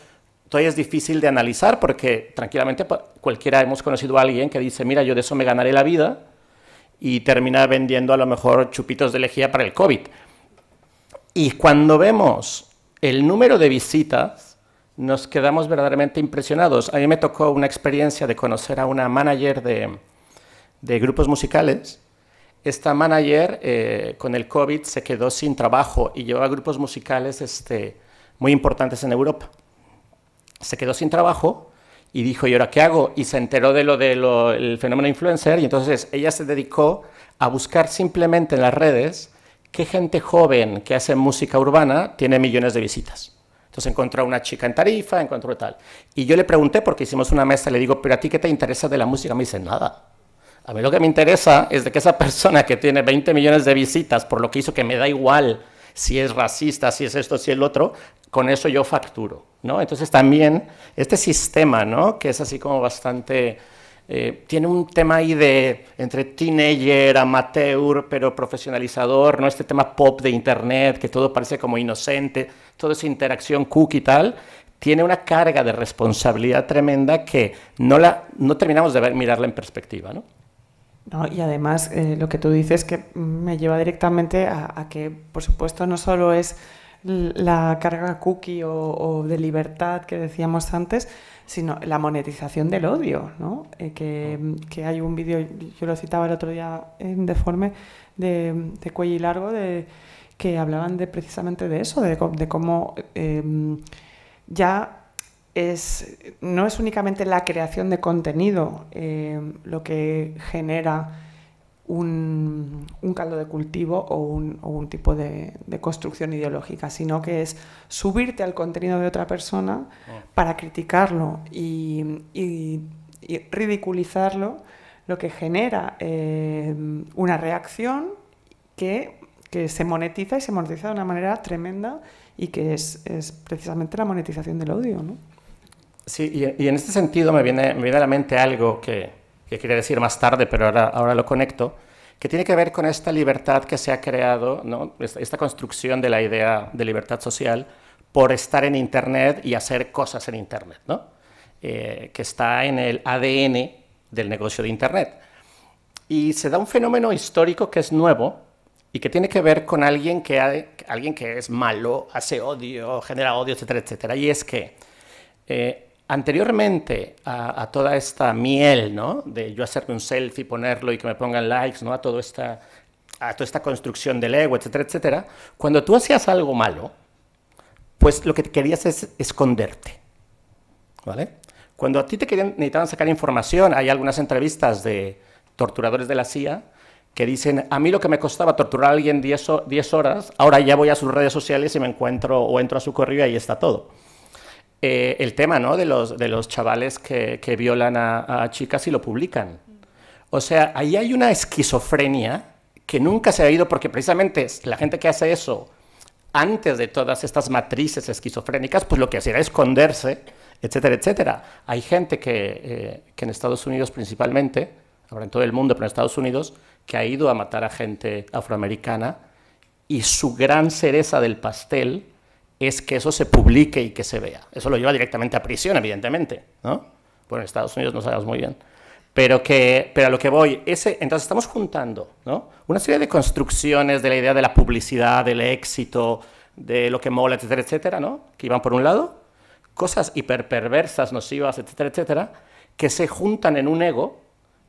todavía es difícil de analizar porque tranquilamente cualquiera hemos conocido a alguien que dice, mira, yo de eso me ganaré la vida y termina vendiendo a lo mejor chupitos de lejía para el COVID. Y cuando vemos el número de visitas, nos quedamos verdaderamente impresionados. A mí me tocó una experiencia de conocer a una manager de, de grupos musicales esta manager eh, con el COVID se quedó sin trabajo y llevaba grupos musicales este, muy importantes en Europa. Se quedó sin trabajo y dijo, ¿y ahora qué hago? Y se enteró de lo del fenómeno influencer y entonces ella se dedicó a buscar simplemente en las redes qué gente joven que hace música urbana tiene millones de visitas. Entonces encontró a una chica en Tarifa, encontró tal. Y yo le pregunté, porque hicimos una mesa, le digo, ¿pero a ti qué te interesa de la música? Me dice, nada. A mí lo que me interesa es de que esa persona que tiene 20 millones de visitas por lo que hizo, que me da igual si es racista, si es esto, si es el otro, con eso yo facturo, ¿no? Entonces también este sistema, ¿no? Que es así como bastante... Eh, tiene un tema ahí de entre teenager, amateur, pero profesionalizador, ¿no? Este tema pop de internet, que todo parece como inocente, toda esa interacción cookie y tal, tiene una carga de responsabilidad tremenda que no, la, no terminamos de ver, mirarla en perspectiva, ¿no? No, y además eh, lo que tú dices que me lleva directamente a, que, por supuesto, no solo es la carga cookie o, de libertad que decíamos antes, sino la monetización del odio, eh, que, hay un vídeo, yo lo citaba el otro día en Deforme, de, de Cuello y Largo, de, que hablaban de precisamente de eso, de, cómo eh, ya no es únicamente la creación de contenido eh, lo que genera un, caldo de cultivo o un, tipo de, construcción ideológica, sino que es subirte al contenido de otra persona ah. para criticarlo y, ridiculizarlo, lo que genera eh, una reacción que, se monetiza y se monetiza de una manera tremenda y que es, precisamente la monetización del odio. Sí, y, en este sentido me viene, me viene a la mente algo que, quería decir más tarde, pero ahora, ahora lo conecto, que tiene que ver con esta libertad que se ha creado, esta, construcción de la idea de libertad social por estar en Internet y hacer cosas en Internet, eh, que está en el ADN del negocio de Internet. Y se da un fenómeno histórico que es nuevo y que tiene que ver con alguien que, alguien que es malo, hace odio, genera odio, etcétera, etcétera. Y es que eh, Anteriormente a, toda esta miel, ¿no? De yo hacerme un selfie, ponerlo y que me pongan likes, ¿no? A, a toda esta construcción del ego, etcétera, etcétera. Cuando tú hacías algo malo, pues lo que querías es esconderte, ¿vale? Cuando a ti te necesitaban sacar información, hay algunas entrevistas de torturadores de la CIA que dicen, a mí lo que me costaba torturar a alguien 10 horas, ahora ya voy a sus redes sociales y me encuentro o entro a su correo y ahí está todo. Eh, el tema ¿no? de, los, de los chavales que, violan a, chicas y lo publican. O sea, ahí hay una esquizofrenia que nunca se ha ido porque precisamente la gente que hace eso antes de todas estas matrices esquizofrénicas, pues lo que hacía era esconderse, etcétera, etcétera. Hay gente que, eh, que en Estados Unidos principalmente, ahora en todo el mundo, pero en Estados Unidos, que ha ido a matar a gente afroamericana y su gran cereza del pastel es que eso se publique y que se vea. Eso lo lleva directamente a prisión, evidentemente, ¿no? Bueno, en Estados Unidos no sabemos muy bien. Pero, que, pero a lo que voy, entonces estamos juntando ¿no? una serie de construcciones de la idea de la publicidad, del éxito, de lo que mola, etcétera, etcétera, ¿no? que iban por un lado, cosas hiperperversas, nocivas, etcétera, etcétera, que se juntan en un ego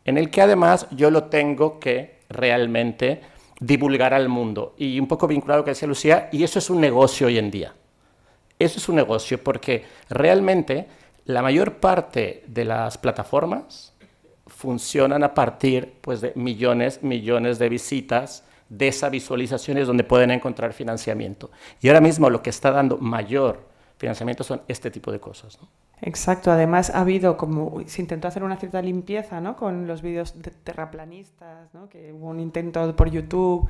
en el que además yo lo tengo que realmente divulgar al mundo. Y un poco vinculado a lo que decía Lucía, y eso es un negocio hoy en día. Eso es un negocio porque realmente la mayor parte de las plataformas funcionan a partir pues, de millones, millones de visitas, de esas visualizaciones donde pueden encontrar financiamiento. Y ahora mismo lo que está dando mayor financiamiento son este tipo de cosas. Exacto, además ha habido como se intentó hacer una cierta limpieza, ¿no? Con los vídeos de terraplanistas, ¿no? Que hubo un intento por YouTube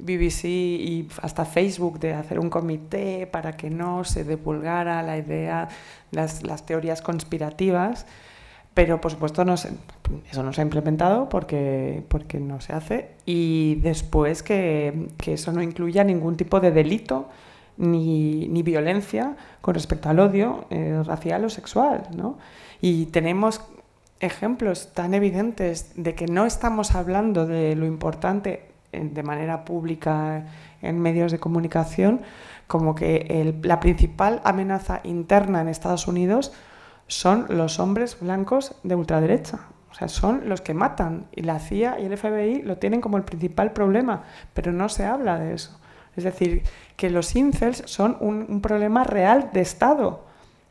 BBC y hasta Facebook de hacer un comité para que no se divulgara la idea, las, las teorías conspirativas, pero por supuesto eso no se ha implementado porque, porque no se hace y después que, eso no incluya ningún tipo de delito ni, violencia con respecto al odio eh, racial o sexual. Y tenemos ejemplos tan evidentes de que no estamos hablando de lo importante de manera pública en medios de comunicación, como que la principal amenaza interna en Estados Unidos son los hombres blancos de ultraderecha. O sea, son los que matan. Y la CIA y el FBI lo tienen como el principal problema, pero no se habla de eso. Es decir, que los incels son un, problema real de Estado.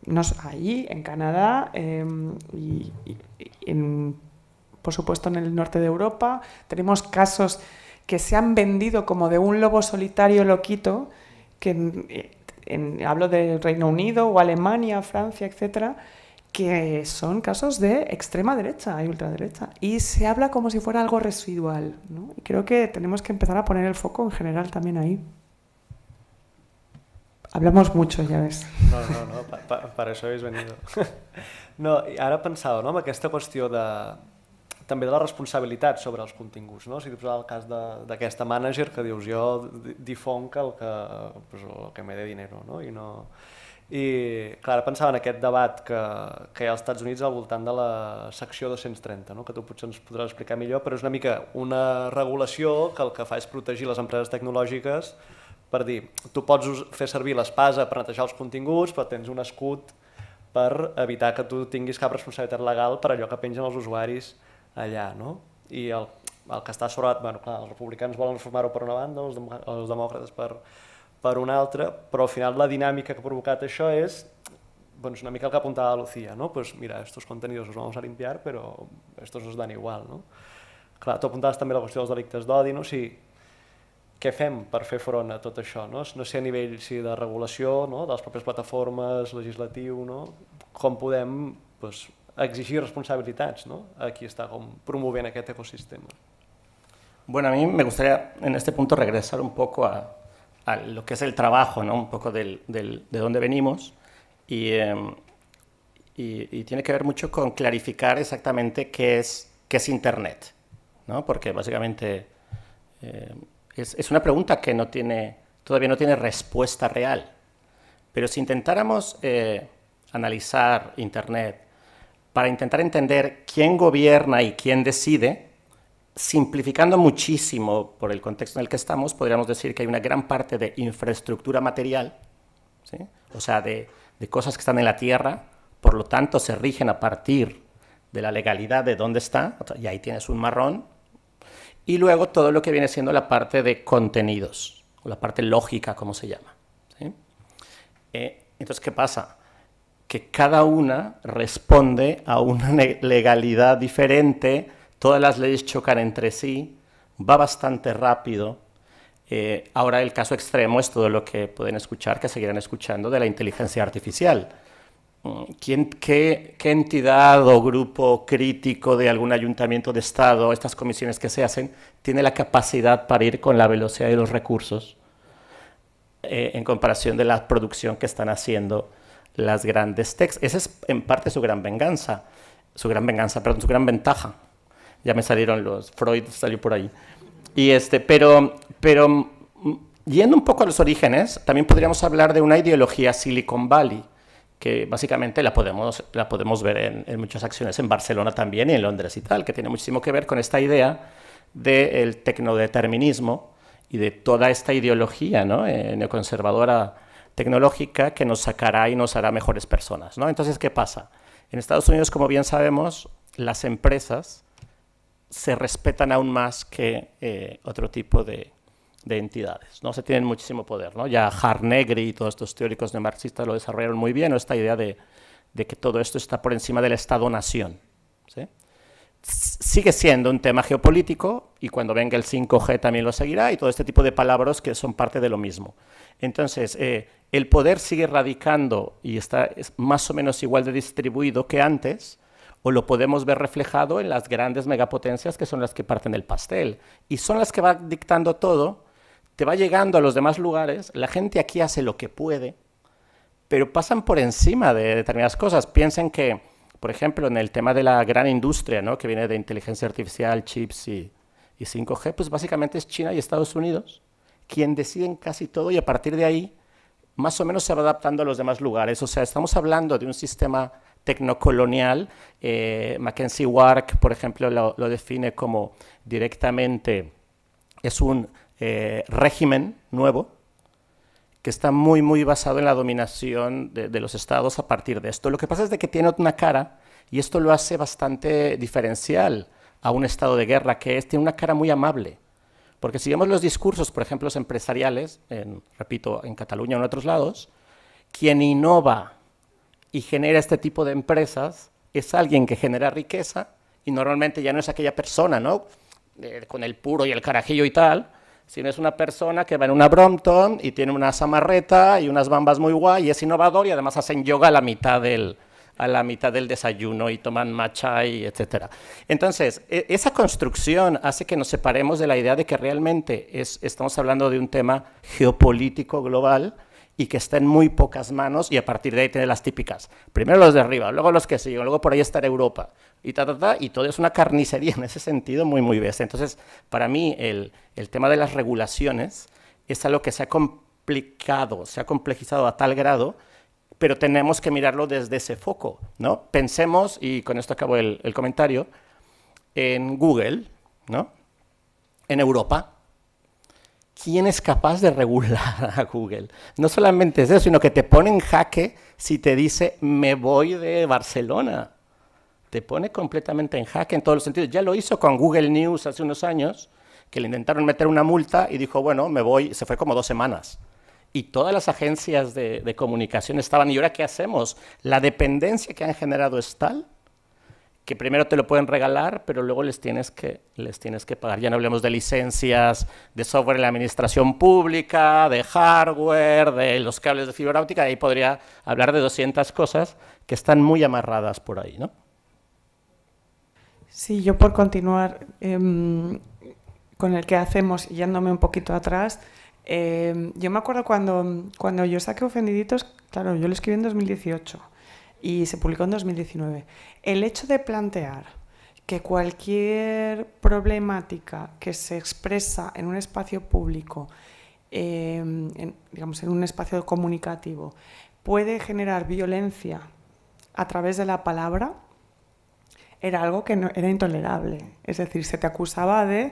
Nos, allí, en Canadá, em, y, por supuesto en el norte de Europa, tenemos casos que se han vendido como de un lobo solitario loquito, que hablo del Reino Unido o Alemania, Francia, etcétera, que son casos de extrema derecha y ultraderecha. Y se habla como si fuera algo residual. Y creo que tenemos que empezar a poner el foco en general también ahí. Hablamos mucho, ya ves. No, no, no, para eso habéis venido. No, ahora pensado no, que esta cuestión de, també de la responsabilitat sobre els continguts. No? Si tu el cas d'aquesta mànager que dius jo difonc el que, pues, el que me de dinero no? i no... I, clar, pensava en aquest debat que, que hi ha als Estats Units al voltant de la secció 230, no? que tu potser ens podràs explicar millor, però és una mica una regulació que el que fa és protegir les empreses tecnològiques per dir, tu pots fer servir l'espasa per netejar els continguts, però tens un escut per evitar que tu tinguis cap responsabilitat legal per allò que pengen els usuaris allà, no? I el, el que està sobre... Bueno, clar, els republicans volen reformar-ho per una banda, els, demò els demòcrates per, per una altra, però al final la dinàmica que ha provocat això és doncs una mica el que apuntava Lucía, ¿no? Pues mira, estos contenidos los vamos a limpiar, però estos os dan igual, no? Clar, tu apuntaves també la qüestió dels delictes d'odi, no? O sigui, què fem per fer front a tot això, no? No sé a nivell si de regulació, no? De les pròpies plataformes, legislatiu, no? Com podem pues, exigir responsabilidades no? Aquí está promoviendo este ecosistema. Bueno, a mí me gustaría en este punto regresar un poco a, lo que es el trabajo, ¿no? un poco del, de dónde venimos em, y, y, tiene que ver mucho con clarificar exactamente qué es, qué es Internet, ¿no? porque básicamente eh, es, es, una pregunta que no tiene, todavía no tiene respuesta real, pero si intentáramos eh, analizar Internet para intentar entender quién gobierna y quién decide, simplificando muchísimo por el contexto en el que estamos, podríamos decir que hay una gran parte de infraestructura material, o sea, de, cosas que están en la tierra, por lo tanto se rigen a partir de la legalidad de dónde está, y ahí tienes un marrón, y luego todo lo que viene siendo la parte de contenidos, o la parte lógica, como se llama. Eh, entonces, ¿qué pasa? que cada una responde a una legalidad diferente, todas las leyes chocan entre sí, va bastante rápido. Eh, ahora el caso extremo es todo lo que pueden escuchar, que seguirán escuchando de la inteligencia artificial. Mm, ¿Quién, qué, entidad o grupo crítico de algún ayuntamiento de Estado, estas comisiones que se hacen, tiene la capacidad para ir con la velocidad de los recursos eh, en comparación de la producción que están haciendo las grandes techs. Esa es en parte su gran venganza, su gran venganza, perdón, su gran ventaja. Ya me salieron los Freud salió por ahí. Y este, pero, pero mm, yendo un poco a los orígenes, también podríamos hablar de una ideología Silicon Valley que básicamente la podemos, la podemos ver en, muchas acciones en Barcelona también y en Londres y tal, que tiene muchísimo que ver con esta idea del tecnodeterminismo y de toda esta ideología ¿no? Eh, neoconservadora tecnológica que nos sacará y nos hará mejores personas. ¿no? Entonces, ¿qué pasa? En Estados Unidos, como bien sabemos, las empresas se respetan aún más que eh, otro tipo de, entidades. ¿no? Se tienen muchísimo poder. ¿no? Ya Hart-Negri y todos estos teóricos de marxistas lo desarrollaron muy bien, esta idea de, de que todo esto está por encima del Estado-nación. ¿sí? sigue siendo un tema geopolítico y cuando venga el 5G también lo seguirá y todo este tipo de palabras que son parte de lo mismo. Entonces, eh, el poder sigue radicando y está es más o menos igual de distribuido que antes, o lo podemos ver reflejado en las grandes megapotencias que son las que parten el pastel y son las que van dictando todo, te va llegando a los demás lugares, la gente aquí hace lo que puede, pero pasan por encima de determinadas cosas. Piensen que por ejemplo, en el tema de la gran industria, que viene de inteligencia artificial, chips y, 5G, pues básicamente es China y Estados Unidos quien deciden casi todo y a partir de ahí más o menos se va adaptando a los demás lugares. O sea, estamos hablando de un sistema tecnocolonial. Eh, Mackenzie Wark, por ejemplo, lo, define como directamente es un eh, régimen nuevo que está muy, muy basado en la dominación de, los estados a partir de esto. Lo que pasa es de que tiene una cara y esto lo hace bastante diferencial a un estado de guerra, que es, tiene una cara muy amable. Porque si vemos los discursos, por ejemplo, empresariales, en, repito, en Cataluña o en otros lados, quien innova y genera este tipo de empresas es alguien que genera riqueza y normalmente ya no es aquella persona, ¿no? Eh, con el puro y el carajillo y tal, si no es una persona que va en una Brompton y tiene una samarreta y unas bambas muy guay y es innovador y además hacen yoga a la mitad del, a la mitad del desayuno y toman matcha y etcétera. Entonces, e, esa construcción hace que nos separemos de la idea de que realmente es, estamos hablando de un tema geopolítico global y que en muy pocas manos y a partir de ahí tiene las típicas. Primero los de arriba, luego los que siguen, luego por ahí estar Europa y ta, ta, ta, y todo es una carnicería en ese sentido muy, muy bestia. Entonces, para mí, el, el tema de las regulaciones es algo que se ha complicado, se ha complejizado a tal grado pero tenemos que mirarlo desde ese foco, ¿no? Pensemos, y con esto acabo el, el comentario, en Google, ¿no? En Europa, quién es capaz de regular a Google. No solamente es eso, sino que te pone en jaque si te dice me voy de Barcelona. Te pone completamente en jaque en todos los sentidos. Ya lo hizo con Google News hace unos años, que le intentaron meter una multa y dijo, bueno, me voy, se fue como dos semanas. Y todas las agencias de, de comunicación estaban, ¿y ahora qué hacemos? La dependencia que han generado es tal que primero te lo pueden regalar, pero luego les tienes que, les tienes que pagar. Ya no hablemos de licencias, de software en la administración pública, de hardware, de los cables de fibra óptica, ahí podría hablar de 200 cosas que están muy amarradas por ahí, ¿no? Sí, yo por continuar em, con el que hacemos, yéndome un poquito atrás, em, yo me acuerdo cuando, cuando yo saqué Ofendiditos, claro, yo lo escribí en 2018 y se publicó en 2019. El hecho de plantear que cualquier problemática que se expresa en un espacio público, em, digamos en un espacio comunicativo, puede generar violencia a través de la palabra, era algo que era intolerable. Es decir, se te acusaba de,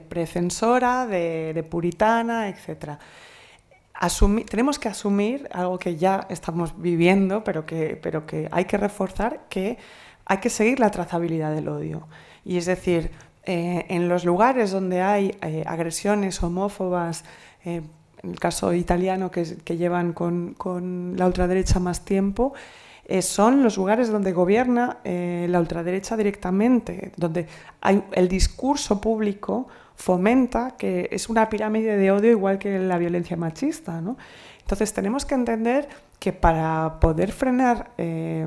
precensora, de, de puritana, etcétera tenemos que asumir algo que ya estamos viviendo, pero que, pero que hay que reforzar, que hay que seguir la trazabilidad del odio. Y es decir, eh, en los lugares donde hay eh, agresiones homófobas, eh, en el caso italiano que, que llevan con, con, la ultraderecha más tiempo, son los lugares donde gobierna la ultraderecha directamente, donde hay el discurso público fomenta, que es una pirámide de odio igual que la violencia machista. Entonces tenemos que entender que para poder frenar eh,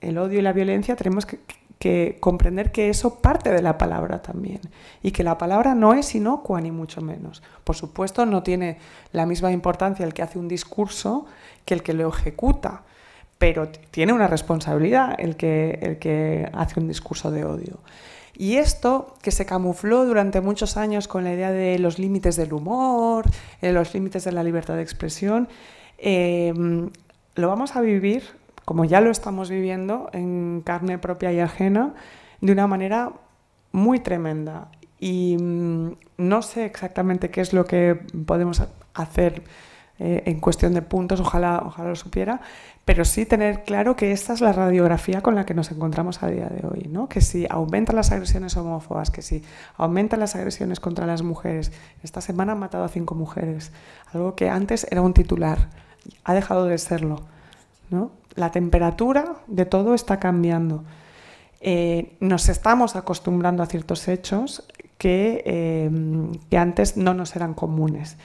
el odio y la violencia tenemos que, comprender que eso parte de la palabra también y que la palabra no es inocua ni mucho menos. Por supuesto no tiene la misma importancia el que hace un discurso que el que lo ejecuta, pero tiene una responsabilidad el que, el que hace un discurso de odio. Y esto, que se camufló durante muchos años con la idea de los límites del humor, eh, los límites de la libertad de expresión, em, lo vamos a vivir, como ya lo estamos viviendo, en carne propia y ajena, de una manera muy tremenda. Y mm, no sé exactamente qué es lo que podemos hacer eh, en cuestión de puntos, ojalá, ojalá lo supiera, pero sí tener claro que esta es la radiografía con la que nos encontramos a día de hoy, ¿no? que si aumentan las agresiones homófobas, que si aumentan las agresiones contra las mujeres, esta semana han matado a cinco mujeres, algo que antes era un titular, ha dejado de serlo. La temperatura de todo está cambiando. Eh, nos estamos acostumbrando a ciertos hechos que, eh, que antes no nos eran comunes.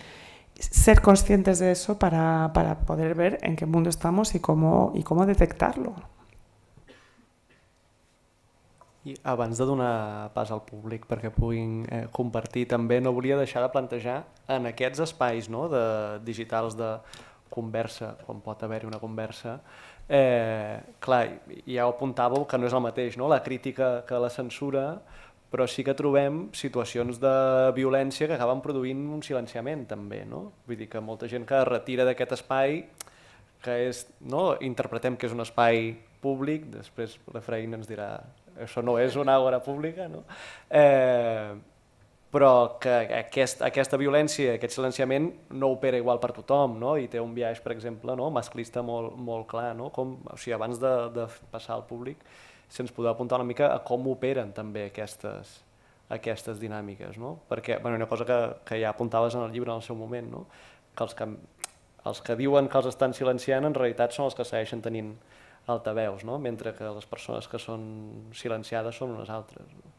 ser conscientes de eso para, para, poder ver en qué mundo estamos y cómo, i cómo detectarlo. I abans de donar pas al públic perquè puguin eh, compartir, també no volia deixar de plantejar en aquests espais no, de digitals de conversa, quan pot haver-hi una conversa, eh, clar, ja ho apuntàveu que no és el mateix, no? la crítica que la censura, però sí que trobem situacions de violència que acaben produint un silenciament també, no? Vull dir que molta gent que es retira d'aquest espai que és, no, interpretem que és un espai públic, després la Freina ens dirà això no és una àgora pública, no? Eh, però que aquest, aquesta violència, aquest silenciament no opera igual per tothom, no? I té un viatge, per exemple, no? masclista molt, molt clar, no? Com, o sigui, abans de, de passar al públic, ens podeu apuntar una mica a com operen també aquestes, aquestes dinàmiques, no? Perquè, bueno, una cosa que, que ja apuntaves en el llibre en el seu moment, no? Que els que, els que diuen que els estan silenciant en realitat són els que segueixen tenint altaveus, no? Mentre que les persones que són silenciades són unes altres. No?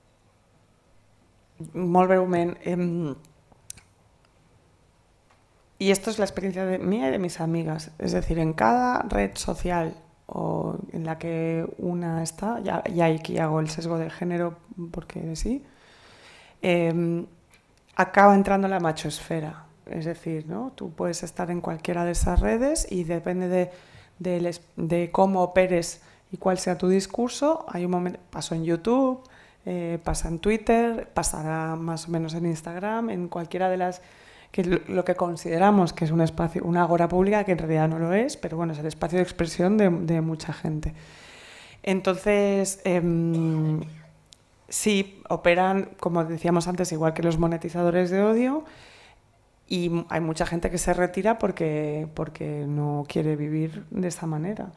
Molt breument, em... Y esto es la experiencia de mía y de mis amigas. Es decir, en cada red social o en la que una está, ya, ya aquí hago el sesgo de género porque sí, em, acaba entrando la machosfera. Es decir, ¿no? tú puedes estar en cualquiera de esas redes y depende de, de, cómo operes y cuál sea tu discurso. Hay un momento, paso en YouTube, eh, pasa en Twitter, pasará más o menos en Instagram, en cualquiera de las que lo que consideramos que es un espacio, una agora pública, que en realidad no lo es, pero bueno, es el espacio de expresión de, mucha gente. Entonces, em, sí, operan, como decíamos antes, igual que los monetizadores de odio, y hay mucha gente que se retira porque, no quiere vivir de esa manera.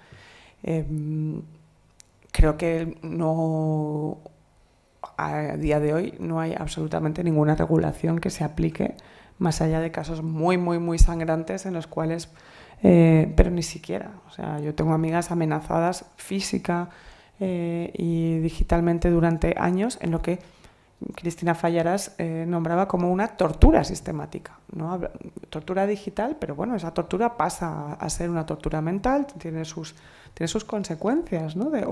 Em, creo que no, a día de hoy no hay absolutamente ninguna regulación que se aplique más allá de casos muy, muy, muy sangrantes en los cuales, eh, pero ni siquiera, o sea, yo tengo amigas amenazadas física eh, y digitalmente durante años en lo que Cristina Fallaras eh, nombraba como una tortura sistemática, ¿no? tortura digital, pero bueno, esa tortura pasa a ser una tortura mental, tiene sus, tiene sus consecuencias, ¿no? de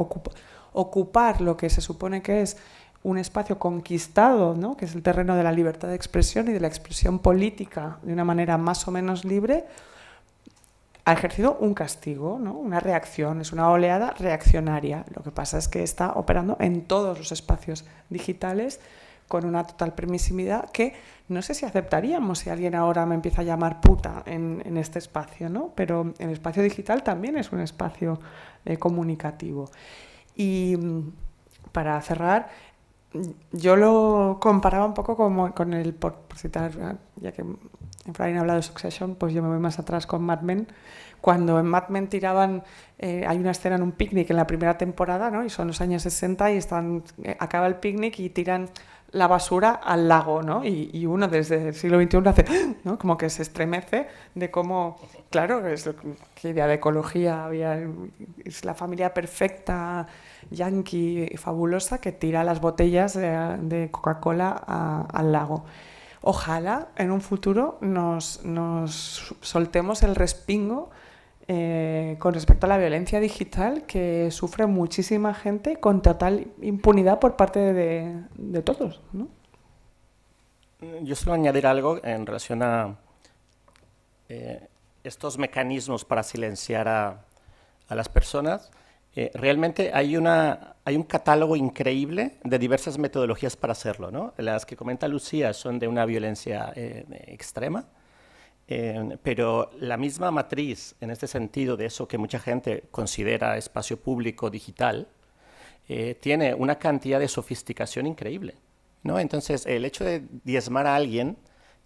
ocupar lo que se supone que es un espacio conquistado, que es el terreno de la libertad de expresión y de la expresión política de una manera más o menos libre, ha ejercido un castigo, una reacción, es una oleada reaccionaria. Lo que pasa es que está operando en todos los espacios digitales con una total permisividad que no sé si aceptaríamos si alguien ahora me empieza a llamar puta en, este espacio, ¿no? pero el espacio digital también es un espacio eh, comunicativo. Y mm, para cerrar, yo lo comparaba un poco como con el, por, citar, ya que Efraín ha hablado de Succession, pues yo me voy más atrás con Mad Men. Cuando en Mad Men tiraban, eh, hay una escena en un picnic en la primera temporada, ¿no? Y son los años 60 y están, eh, acaba el picnic y tiran la basura al lago, ¿no? Y, y, uno desde el siglo XXI hace, ¿no? Como que se estremece de cómo, claro, es, qué idea de ecología había, es la familia perfecta, yankee fabulosa que tira las botellas de, Coca-Cola al lago. Ojalá en un futuro nos, nos soltemos el respingo eh, con respecto a la violencia digital que sufre muchísima gente con total impunidad por parte de, todos. Yo solo añadir algo en relación a eh, estos mecanismos para silenciar a, a las personas. Eh, realmente hay, un catálogo increíble de diversas metodologías para hacerlo. Las que comenta Lucía son de una violencia eh, extrema, eh, pero la misma matriz en este sentido de eso que mucha gente considera espacio público digital, tiene una cantidad de sofisticación increíble. ¿no? Entonces, el hecho de diezmar a alguien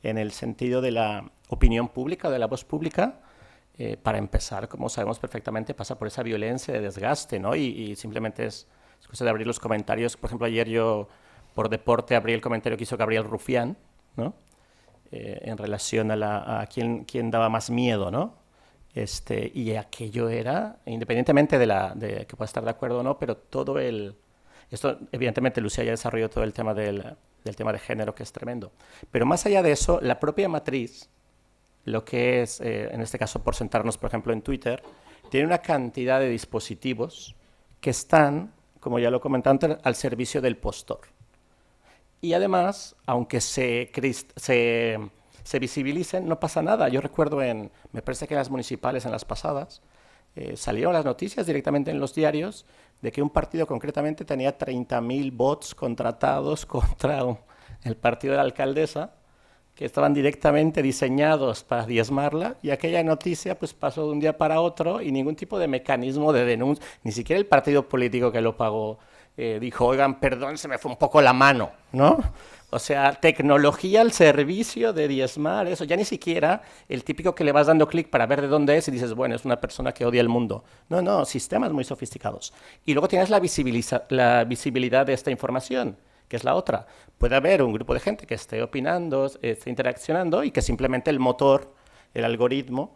en el sentido de la opinión pública, de la voz pública, eh, para empezar, como sabemos perfectamente, pasa por esa violencia de desgaste, ¿no? Y, simplemente es, es, cosa de abrir los comentarios. Por ejemplo, ayer yo, por deporte, abrí el comentario que hizo Gabriel Rufián, ¿no? Eh, en relación a, la, a quién, quién, daba más miedo, ¿no? Este, y aquello era, independientemente de, la, de que pueda estar de acuerdo o no, pero todo el... Esto, evidentemente, Lucía ya desarrolló todo el tema del, del tema de género, que es tremendo. Pero más allá de eso, la propia matriz lo que es, eh, en este caso por sentarnos, por ejemplo, en Twitter, tiene una cantidad de dispositivos que están, como ya lo comenté antes, al servicio del postor. Y además, aunque se, se, visibilicen, no pasa nada. Yo recuerdo en, me parece que en las municipales, en las pasadas, eh, salieron las noticias directamente en los diarios de que un partido concretamente tenía 30.000 bots contratados contra el partido de la alcaldesa estaban directamente diseñados para diezmarla y aquella noticia pues pasó de un día para otro y ningún tipo de mecanismo de denuncia, ni siquiera el partido político que lo pagó eh, dijo, oigan, perdón, se me fue un poco la mano, ¿no? O sea, tecnología al servicio de diezmar, eso ya ni siquiera el típico que le vas dando clic para ver de dónde es y dices, bueno, es una persona que odia el mundo. No, no, sistemas muy sofisticados. Y luego tienes la, visibiliza la visibilidad de esta información que es la otra. Puede haber un grupo de gente que esté opinando, esté interaccionando y que simplemente el motor, el algoritmo,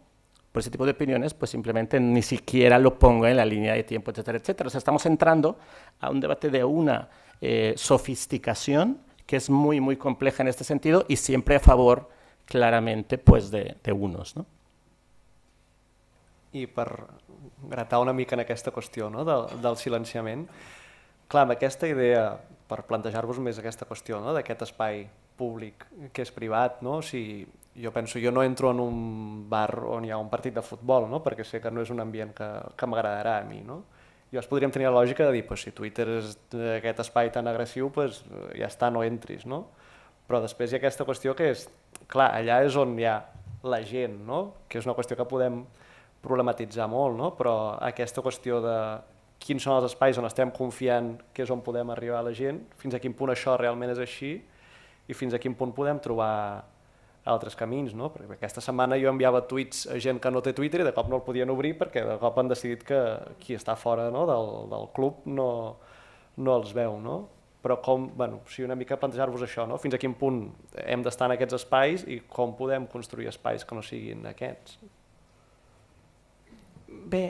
por ese tipo de opiniones, pues simplemente ni siquiera lo ponga en la línea de tiempo, etcétera, etcétera. O sea, estamos entrando a un debate de una eh, sofisticación que es muy, muy compleja en este sentido y siempre a favor, claramente, pues de, unos, no? para per gratar una mica en esta cuestión no? del, silenciamiento, claro, clar, esta esta idea per plantejar-vos més aquesta qüestió no? d'aquest espai públic que és privat, no? O sigui, jo penso, jo no entro en un bar on hi ha un partit de futbol, no? perquè sé que no és un ambient que, que m'agradarà a mi. No? Llavors podríem tenir la lògica de dir, pues, si Twitter és aquest espai tan agressiu, pues, ja està, no entris. No? Però després hi ha aquesta qüestió que és, clar, allà és on hi ha la gent, no? que és una qüestió que podem problematitzar molt, no? però aquesta qüestió de quins són els espais on estem confiant que és on podem arribar a la gent, fins a quin punt això realment és així i fins a quin punt podem trobar altres camins, no? Perquè aquesta setmana jo enviava tuits a gent que no té Twitter i de cop no el podien obrir perquè de cop han decidit que qui està fora no? del, del club no, no els veu, no? Però com, bueno, si una mica plantejar-vos això, no? Fins a quin punt hem d'estar en aquests espais i com podem construir espais que no siguin aquests. Bé,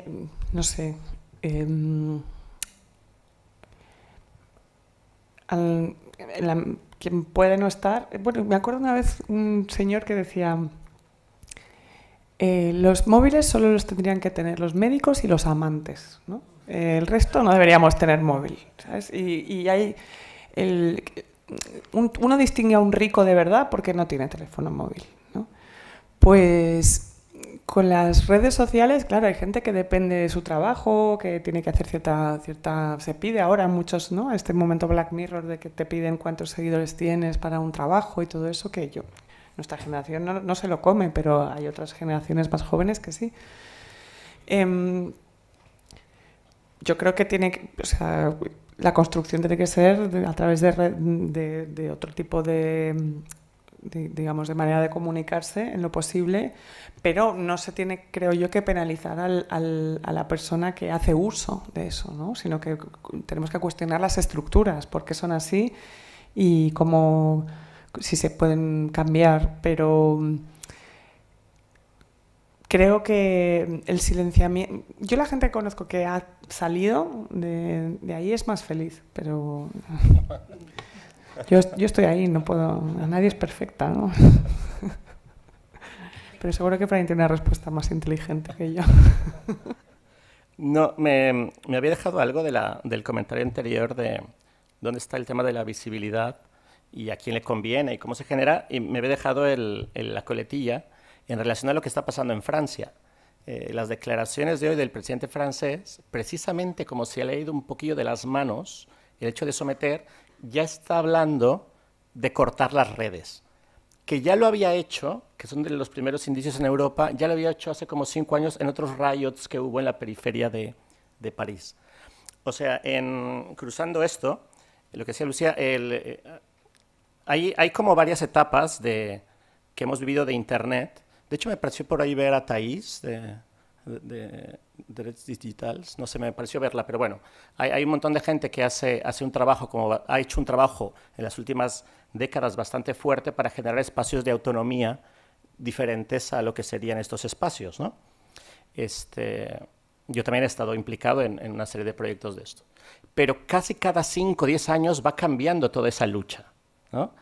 no sé, Em, quien puede no estar. Bueno, me acuerdo una vez un señor que decía, eh, los móviles solo los tendrían que tener los médicos y los amantes, ¿no? el resto no deberíamos tener móvil, ¿sabes? Y, hay el, uno distingue a un rico de verdad porque no tiene teléfono móvil, ¿no? Pues con las redes sociales, claro, hay gente que depende de su trabajo, que tiene que hacer cierta, cierta, se pide ahora muchos, ¿no? Este momento Black Mirror de que te piden cuántos seguidores tienes para un trabajo y todo eso, que yo, nuestra generación no, se lo come, pero hay otras generaciones más jóvenes que sí. Em, yo creo que tiene o sea, la construcción tiene que ser a través de, de otro tipo de digamos, de manera de comunicarse en lo posible, pero no se tiene, creo yo, que penalizar al, a la persona que hace uso de eso, ¿no? sino que tenemos que cuestionar las estructuras, por qué son así y cómo, si se pueden cambiar, pero mm, creo que el silenciamiento. Yo la gente que conozco que ha salido de, de ahí es más feliz, pero. Yo, yo estoy ahí, no puedo. Nadie es perfecta, ¿no? Pero seguro que Frank tiene una respuesta más inteligente que yo. No, me, me había dejado algo de la, del comentario anterior de dónde está el tema de la visibilidad y a quién le conviene y cómo se genera. Y me había dejado el, la coletilla en relación a lo que está pasando en Francia. Eh, las declaraciones de hoy del presidente francés, precisamente como se si ha leído un poquillo de las manos, el hecho de someter ya está hablando de cortar las redes, que ya lo había hecho, que son de los primeros indicios en Europa, ya lo había hecho hace como cinco años en otros riots que hubo en la periferia de, París. O sea, en, cruzando esto, lo que decía Lucía, el, eh, hay, como varias etapas de, que hemos vivido de Internet. De hecho, me pareció por ahí ver a Thaís, de, derechos digitales, no se me pareció verla, pero bueno, hay, un montón de gente que hace, hace un trabajo, como ha hecho un trabajo en las últimas décadas bastante fuerte para generar espacios de autonomía diferentes a lo que serían estos espacios, Este, yo también he estado implicado en, una serie de proyectos de esto. Pero casi cada 5 o 10 años va cambiando toda esa lucha, ¿no?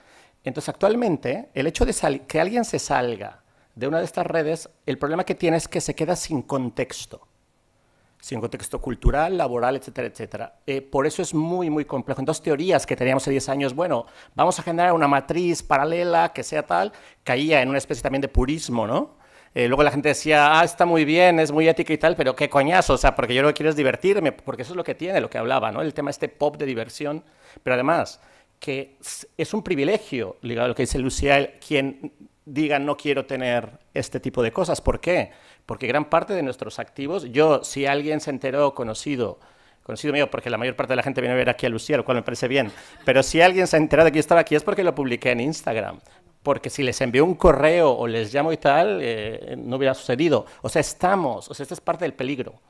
Entonces, actualmente, el hecho de que alguien se salga de una de estas redes, el problema que tiene es que se queda sin contexto, sin contexto cultural, laboral, etcétera, etcétera. Eh, por eso es muy, muy complejo. En dos teorías que teníamos hace 10 años, bueno, vamos a generar una matriz paralela que sea tal, caía en una especie también de purismo, ¿no? Eh, luego la gente decía, ah, está muy bien, es muy ética y tal, pero qué coñazo, o sea, porque yo lo que quiero es divertirme, porque eso es lo que tiene, lo que hablaba, ¿no? El tema este pop de diversión, pero además, que es un privilegio, ligado a lo que dice Lucía, quien digan no quiero tener este tipo de cosas. ¿Por qué? Porque gran parte de nuestros activos, yo, si alguien se enteró conocido, conocido mío, porque la mayor parte de la gente viene a ver aquí a Lucía, lo cual me parece bien, pero si alguien se enteró de que yo estaba aquí es porque lo publiqué en Instagram. Porque si les envío un correo o les llamo y tal, eh, no hubiera sucedido. O sea, estamos, o sea, esta es parte del peligro.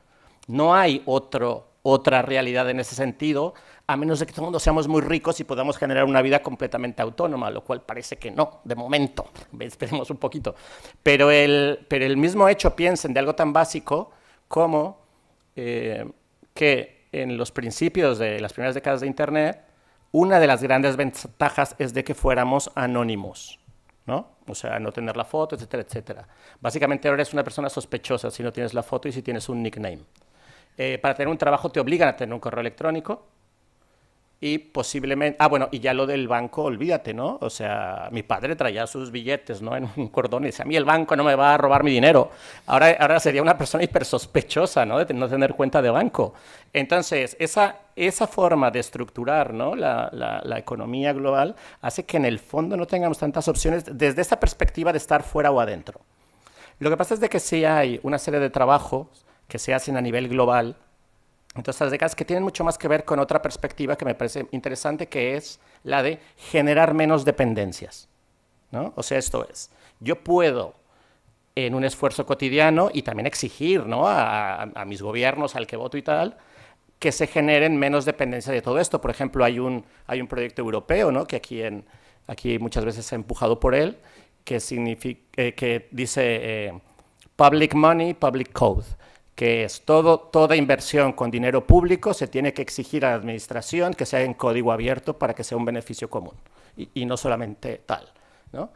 No hay otro, otra realidad en ese sentido, a menos de que todo el mundo seamos muy ricos y podamos generar una vida completamente autónoma, lo cual parece que no, de momento, esperemos un poquito. Pero el, mismo hecho, piensen, de algo tan básico como eh, que en los principios de las primeras décadas de Internet, una de las grandes ventajas es de que fuéramos anónimos, ¿no? O sea, no tener la foto, etcétera, etcétera. Básicamente ahora eres una persona sospechosa si no tienes la foto y si tienes un nickname. Eh, para tener un trabajo te obligan a tener un correo electrónico, y posiblemente, ah, bueno, y ya lo del banco, olvídate, ¿no? O sea, mi padre traía sus billetes, ¿no? En un cordón y decía, a mí el banco no me va a robar mi dinero. Ahora, ahora sería una persona hiper sospechosa, ¿no? De no tener cuenta de banco. Entonces, esa, esa forma de estructurar, ¿no? La, economía global hace que en el fondo no tengamos tantas opciones desde esa perspectiva de estar fuera o adentro. Lo que pasa es de que sí hay una serie de trabajos que se hacen a nivel global entonces, las décadas que tienen mucho más que ver con otra perspectiva que me parece interesante, que es la de generar menos dependencias. ¿no? O sea, esto es, yo puedo en un esfuerzo cotidiano y también exigir ¿no? a, mis gobiernos, al que voto y tal, que se generen menos dependencias de todo esto. Por ejemplo, hay un, hay un proyecto europeo ¿no? que aquí, en, aquí muchas veces se ha empujado por él, que, eh, que dice eh, Public Money, Public Code que es toda inversión con dinero público se tiene que exigir a la administración que sea en código abierto para que sea un beneficio común y, no solamente tal. ¿no?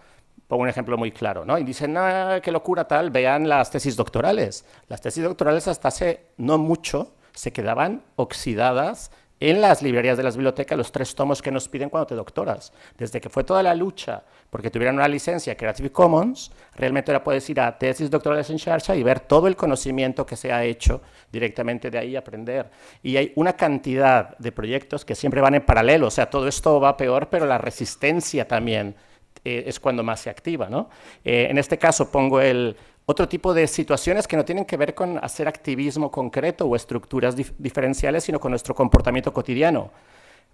Pongo un ejemplo muy claro, ¿no? Y dicen, ah, qué locura tal, vean las tesis doctorales. Las tesis doctorales hasta hace no mucho se quedaban oxidadas en las librerías de las bibliotecas los tres tomos que nos piden cuando te doctoras. Desde que fue toda la lucha porque tuvieran una licencia Creative Commons, realmente ahora puedes ir a tesis doctorales en Sharjah y ver todo el conocimiento que se ha hecho directamente de ahí aprender. Y hay una cantidad de proyectos que siempre van en paralelo, o sea, todo esto va peor, pero la resistencia también eh, es cuando más se activa. ¿no? Eh, en este caso pongo el, otro tipo de situaciones que no tienen que ver con hacer activismo concreto o estructuras diferenciales, sino con nuestro comportamiento cotidiano.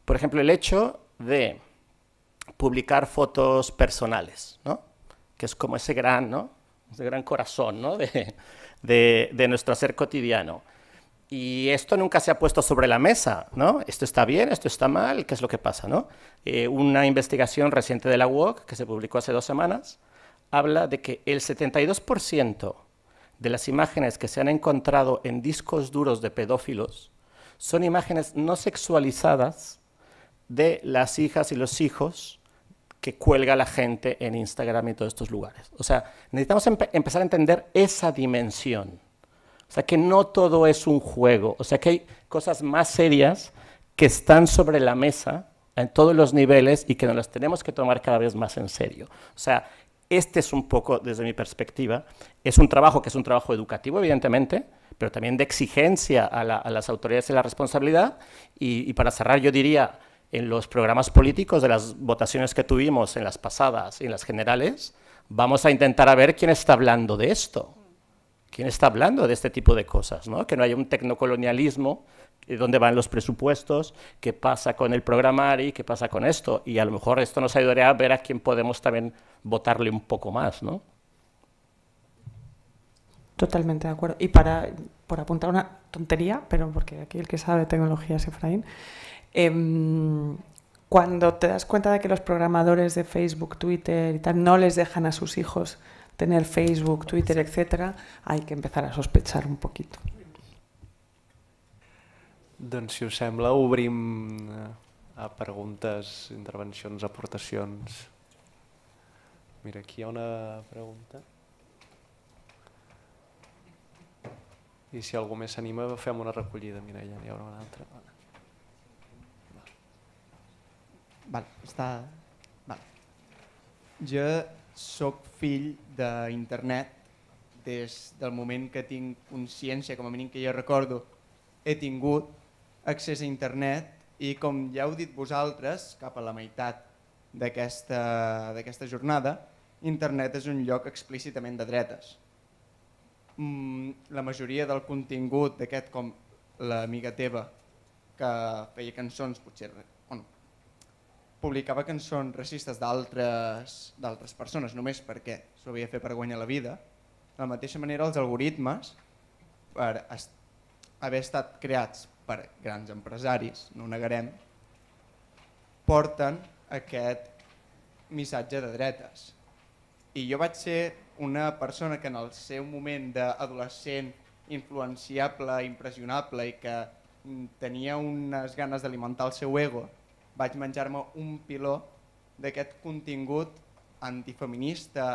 Por ejemplo, el hecho de publicar fotos personales, ¿no? que es como ese gran, ¿no? ese gran corazón ¿no? de, nuestro hacer cotidiano. Y esto nunca se ha puesto sobre la mesa, ¿no? Esto está bien, esto está mal, ¿qué es lo que pasa, no? Eh, una investigación reciente de la UOC, que se publicó hace dos semanas, habla de que el 72% de las imágenes que se han encontrado en discos duros de pedófilos son imágenes no sexualizadas de las hijas y los hijos que cuelga la gente en Instagram y todos estos lugares. O sea, necesitamos empezar a entender esa dimensión. O sea, que no todo es un juego. O sea, que hay cosas más serias que están sobre la mesa en todos los niveles y que nos las tenemos que tomar cada vez más en serio. O sea, este es un poco, desde mi perspectiva, es un trabajo que es un trabajo educativo, evidentemente, pero también de exigencia a, las autoridades y la responsabilidad. Y, para cerrar, yo diría, en los programas políticos de las votaciones que tuvimos en las pasadas y en las generales, vamos a intentar a ver quién está hablando de esto, quién está hablando de este tipo de cosas, ¿no? que no haya un tecnocolonialismo, eh, dónde van los presupuestos, qué pasa con el programar y qué pasa con esto. Y a lo mejor esto nos ayudaría a ver a quién podemos también votarle un poco más, ¿no? Totalmente de acuerdo. Y para, por apuntar una tontería, pero porque aquí el que sabe de tecnología es Efraín, em, cuando te das cuenta de que los programadores de Facebook, Twitter y tal no les dejan a sus hijos tener Facebook, Twitter, etcétera, hay que empezar a sospechar un poquito. si eh, a preguntas, intervenciones, aportaciones. Mira, aquí hi ha una pregunta. I si algú més s'anima, fem una recollida, Mireia, n'hi haurà una altra. Vale. Val, està... Val. Jo sóc fill d'internet des del moment que tinc consciència, com a mínim que jo recordo, he tingut accés a internet i com ja heu dit vosaltres, cap a la meitat d'aquesta jornada, internet és un lloc explícitament de dretes. Mm, la majoria del contingut d'aquest, com l'amiga teva, que feia cançons, potser bueno, publicava cançons racistes d'altres persones només perquè s'ho havia fet per guanyar la vida, de la mateixa manera els algoritmes, per est haver estat creats per grans empresaris, no ho negarem, porten aquest missatge de dretes i jo vaig ser una persona que en el seu moment d'adolescent influenciable, impressionable i que mm, tenia unes ganes d'alimentar el seu ego, vaig menjar-me un piló d'aquest contingut antifeminista,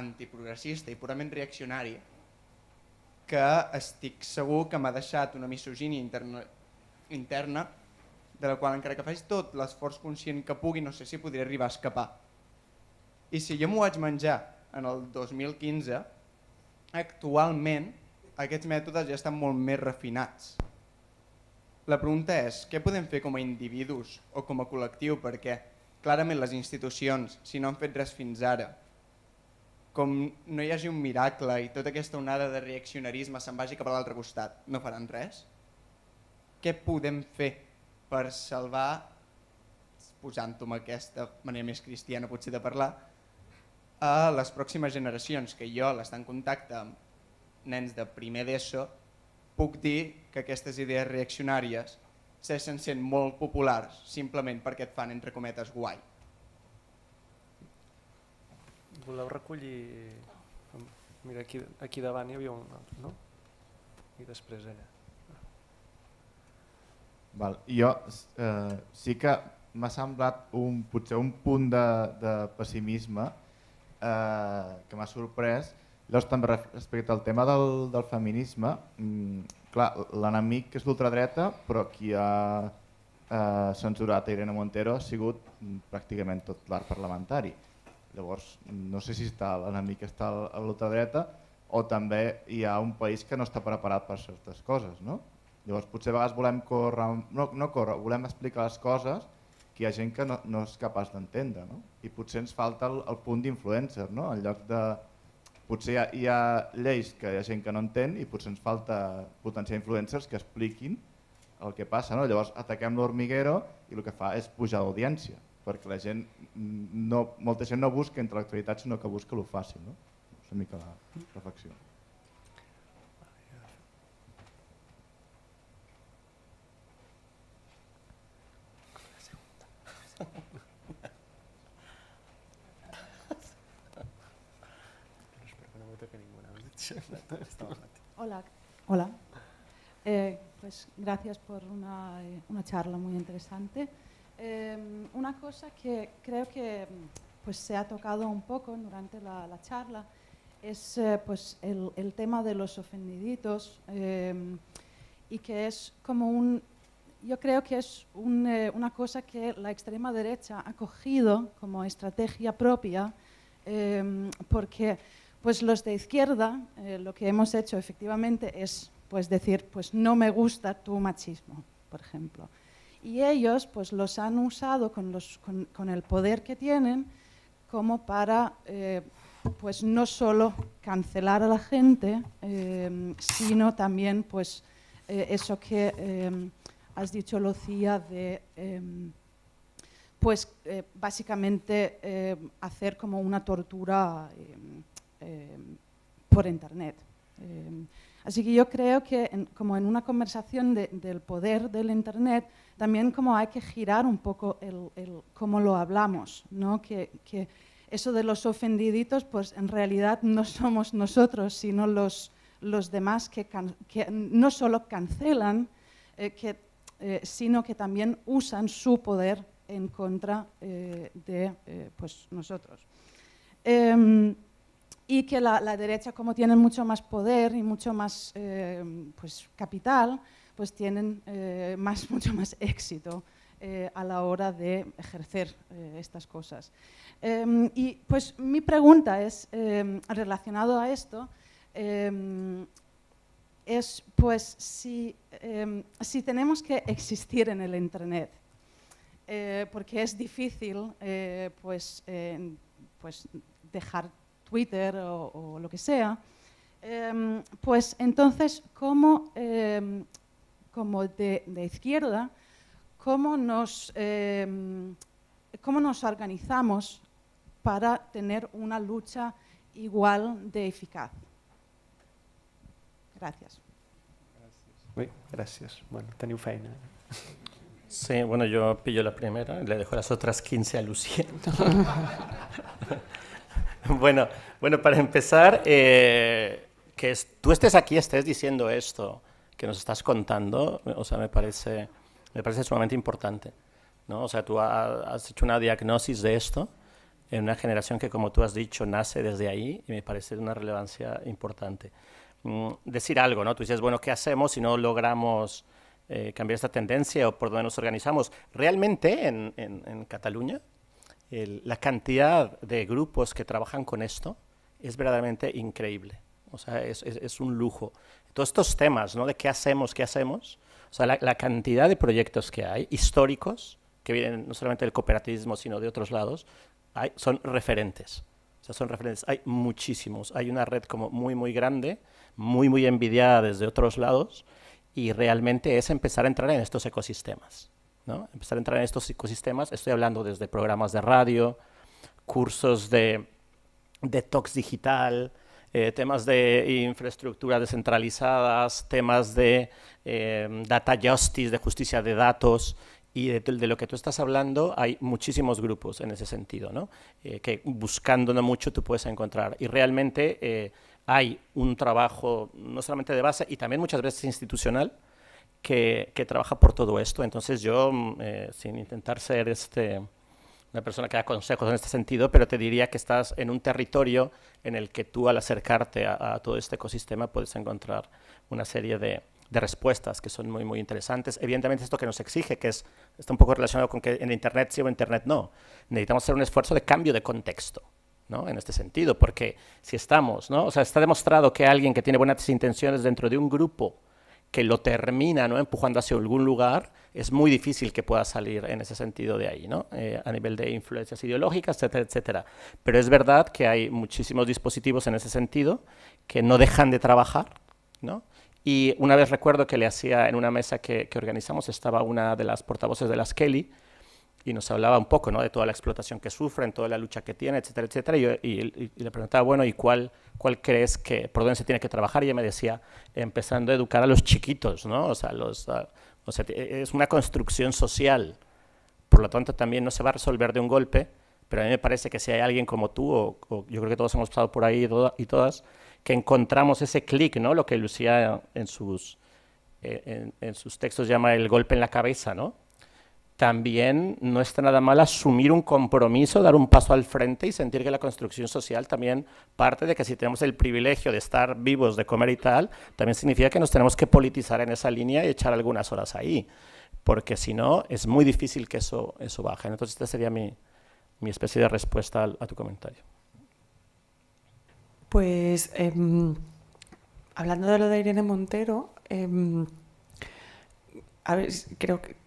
antiprogressista i purament reaccionari que estic segur que m'ha deixat una misogínia interna, interna de la qual encara que faci tot l'esforç conscient que pugui no sé si podré arribar a escapar. I si jo m'ho vaig menjar en el 2015, actualment aquests mètodes ja estan molt més refinats. La pregunta és, què podem fer com a individus o com a col·lectiu? Perquè clarament les institucions, si no han fet res fins ara, com no hi hagi un miracle i tota aquesta onada de reaccionarisme se'n vagi cap a l'altre costat, no faran res? Què podem fer per salvar, posant-ho amb aquesta manera més cristiana potser de parlar, a les pròximes generacions, que jo l'estar en contacte amb nens de primer d'ESO, puc dir que aquestes idees reaccionàries cessen sent molt populars simplement perquè et fan, entre cometes, guai. Voleu recollir... Mira, aquí, aquí davant hi havia un altre, no? I després allà. Val. Jo eh, sí que m'ha semblat un, potser un punt de, de pessimisme, eh, que m'ha sorprès, llavors també respecte al tema del, del feminisme, mm, clar, l'enemic és l'ultradreta, però qui ha eh, censurat a Irene Montero ha sigut mm, pràcticament tot l'art parlamentari. Llavors, no sé si està l'enemic està a l'ultradreta o també hi ha un país que no està preparat per certes coses, no? Llavors potser a vegades volem córrer, no, no córrer, volem explicar les coses que hi ha gent que no, no és capaç d'entendre. No? I potser ens falta el, el punt d'influencer, no? en lloc de... Potser hi ha, hi ha lleis que hi ha gent que no entén i potser ens falta potenciar influencers que expliquin el que passa. No? Llavors ataquem l'hormiguero i el que fa és pujar l'audiència, perquè la gent no, molta gent no busca intel·lectualitat, sinó que busca lo fàcil. No? És una mica la reflexió. Hola. Hola. Eh, pues gracias por una, eh, charla muy interesante. Eh, una cosa que creo que pues, se ha tocado un poco durante la, charla es pues, el, tema de los ofendiditos y que es como un, yo creo que es una cosa que la extrema derecha ha cogido como estrategia propia porque pues los de izquierda eh, lo que hemos hecho efectivamente es pues, decir, pues no me gusta tu machismo, por ejemplo. Y ellos pues, los han usado con, los, con, el poder que tienen como para eh, pues, no solo cancelar a la gente, eh, sino también pues, eso que has dicho, Lucía, de pues básicamente hacer como una tortura Em, por Internet. Em, así que yo creo que como en una conversación del poder del Internet, también como hay que girar un poco el, cómo lo hablamos, ¿no? que, eso de los ofendiditos, pues en realidad no somos nosotros, sino los, los demás que, no solo cancelan, eh, eh, sino que también usan su poder en contra eh, de pues nosotros. Em, y que la, derecha, como tienen mucho más poder y mucho más eh, pues, capital, pues tienen eh, más, mucho más éxito eh, a la hora de ejercer estas cosas. Em, y pues mi pregunta es, em, relacionado a esto, em, es pues si, si tenemos que existir en el Internet, porque es difícil pues, pues dejar Twitter o, lo que sea, em, pues entonces, ¿cómo, em, como de, izquierda, cómo nos, eh, cómo nos organizamos para tener una lucha igual de eficaz? Gracias. Uy, gracias. Bueno, teniu feina. Sí, bueno, yo pillo la primera, le dejo las otras 15 a Lucía. Bueno, bueno, para empezar, eh, que tú estés aquí, estés diciendo esto que nos estás contando, o sea, me parece, me parece sumamente importante. ¿no? O sea, tú has hecho una diagnosis de esto en una generación que, como tú has dicho, nace desde ahí y me parece de una relevancia importante. Mm, decir algo, ¿no? Tú dices, bueno, ¿qué hacemos si no logramos eh, cambiar esta tendencia o por dónde nos organizamos? Realmente en, en Cataluña, la cantidad de grupos que trabajan con esto es verdaderamente increíble. O sea, es, un lujo. Todos estos temas, ¿no? De qué hacemos, qué hacemos. O sea, la, cantidad de proyectos que hay, históricos, que vienen no solamente del cooperativismo, sino de otros lados, son referentes. O sea, son referentes. Hay muchísimos. Hay una red como muy, muy grande, muy, muy envidiada desde otros lados, y realmente es empezar a entrar en estos ecosistemas. Empezar a entrar en estos ecosistemas. Estoy hablando desde programas de radio, cursos de detox digital, eh, temas de infraestructura descentralizadas, temas de em, data justice, de justicia de datos. Y de, lo que tú estás hablando, hay muchísimos grupos en ese sentido, ¿no? Eh, que buscándolo mucho tú puedes encontrar. Y realmente eh, hay un trabajo no solamente de base y también muchas veces institucional que, trabaja por todo esto. Entonces yo, mm, eh, sin intentar ser este, una persona que da consejos en este sentido, pero te diría que estás en un territorio en el que tú al acercarte a, todo este ecosistema puedes encontrar una serie de, respuestas que son muy, muy interesantes. Evidentemente esto que nos exige, que es, está un poco relacionado con que en Internet sí o en Internet no. Necesitamos hacer un esfuerzo de cambio de contexto. ¿no? en este sentido, porque si estamos, ¿no? o sea, está demostrado que alguien que tiene buenas intenciones dentro de un grupo que lo termina ¿no? empujando hacia algún lugar, es muy difícil que pueda salir en ese sentido de ahí, ¿no? Eh, a nivel de influencias ideológicas, etcétera, etcétera. Pero es verdad que hay muchísimos dispositivos en ese sentido que no dejan de trabajar, Y una vez recuerdo que le hacía en una mesa que, que organizamos, estaba una de las portavoces de las Kelly, y nos hablaba un poco ¿no? de toda la explotación que sufren, toda la lucha que tiene, etcétera, etcétera. Y, le preguntaba, bueno, ¿y cuál, cuál crees que, por dónde se tiene que trabajar? Y ella me decía, empezando a educar a los chiquitos, ¿no? O sea, los, ah, o sea e, es una construcción social. Por lo tanto, también no se va a resolver de un golpe, pero a mí me parece que si hay alguien como tú, o, yo creo que todos hemos estado por ahí y, todas, que encontramos ese clic, ¿no? Lo que Lucía en sus, eh, en sus textos llama el golpe en la cabeza, ¿no? también no está nada mal asumir un compromiso, dar un paso al frente y sentir que la construcción social también parte de que si tenemos el privilegio de estar vivos, de comer y tal, también significa que nos tenemos que politizar en esa línea y echar algunas horas ahí, porque si no es muy difícil que eso, eso baje. Entonces esta sería mi, especie de respuesta a, tu comentario. Pues em, hablando de lo de Irene Montero, em, a ver, creo que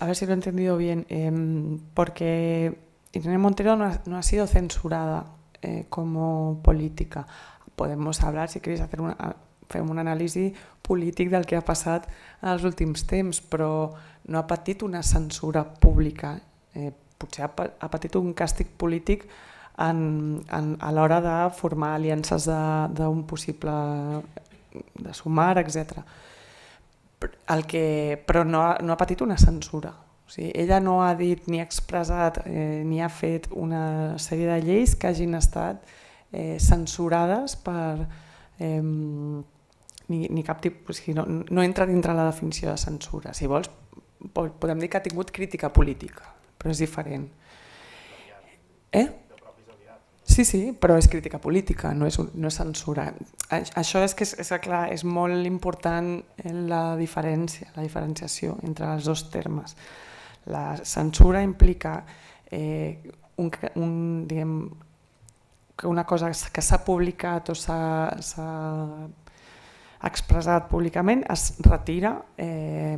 a ver si lo he entendido bien, eh, porque Irene Montero no ha, no ha sido censurada eh, como política. Podemos hablar, si queréis hacer una, fem un anàlisi polític del que ha passat en els últims temps, però no ha patit una censura pública. Eh, potser ha, ha patit un càstig polític en, en, a l'hora de formar aliances d'un possible de sumar, etc el que, però no ha, no ha patit una censura. O sigui, ella no ha dit ni ha expressat eh, ni ha fet una sèrie de lleis que hagin estat eh, censurades per... Eh, ni, ni cap tipus, o sigui, no, no entra dintre la definició de censura. Si vols, podem dir que ha tingut crítica política, però és diferent. Eh? Sí, sí, però és crítica política, no és, no és censura. Això és que és, és, clar, és molt important eh, la diferència, la diferenciació entre els dos termes. La censura implica eh, un, un, diguem, que una cosa que s'ha publicat o s'ha expressat públicament es retira eh,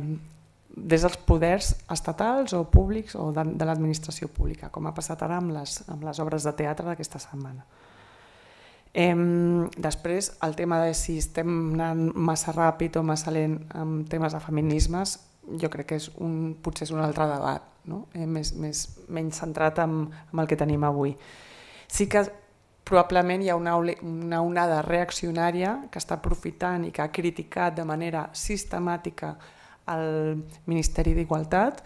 des dels poders estatals o públics o de, de l'administració pública, com ha passat ara amb les, amb les obres de teatre d'aquesta setmana. Em, després, el tema de si estem anant massa ràpid o massa lent amb temes de feminismes, jo crec que és un, potser és un altre debat, no? eh, més, més, menys centrat amb, amb el que tenim avui. Sí que probablement hi ha una, una onada reaccionària que està aprofitant i que ha criticat de manera sistemàtica al Ministeri d'Igualtat,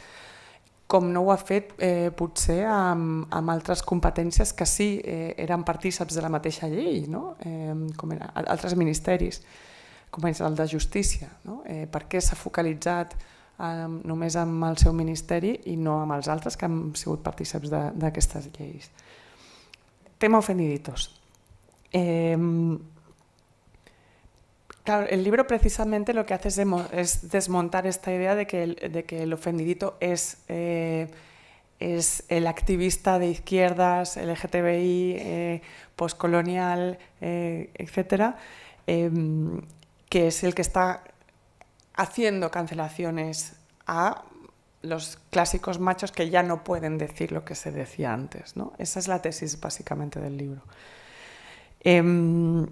com no ho ha fet eh, potser amb, amb altres competències que sí eh, eren partíceps de la mateixa llei, no? eh, com era, altres ministeris, com és el de Justícia. No? Eh, per què s'ha focalitzat eh, només amb el seu ministeri i no amb els altres que han sigut partíceps d'aquestes lleis? Tema ofendiditos. Eh, el libro precisamente lo que hace es, desmontar esta idea de que el, ofendidito eh, es, el activista de izquierdas, LGTBI, eh, poscolonial, eh, etcétera, em, que es el que está haciendo cancelaciones a los clásicos machos que ya no pueden decir lo que se decía antes. ¿no? Esa es la tesis básicamente del libro. Em,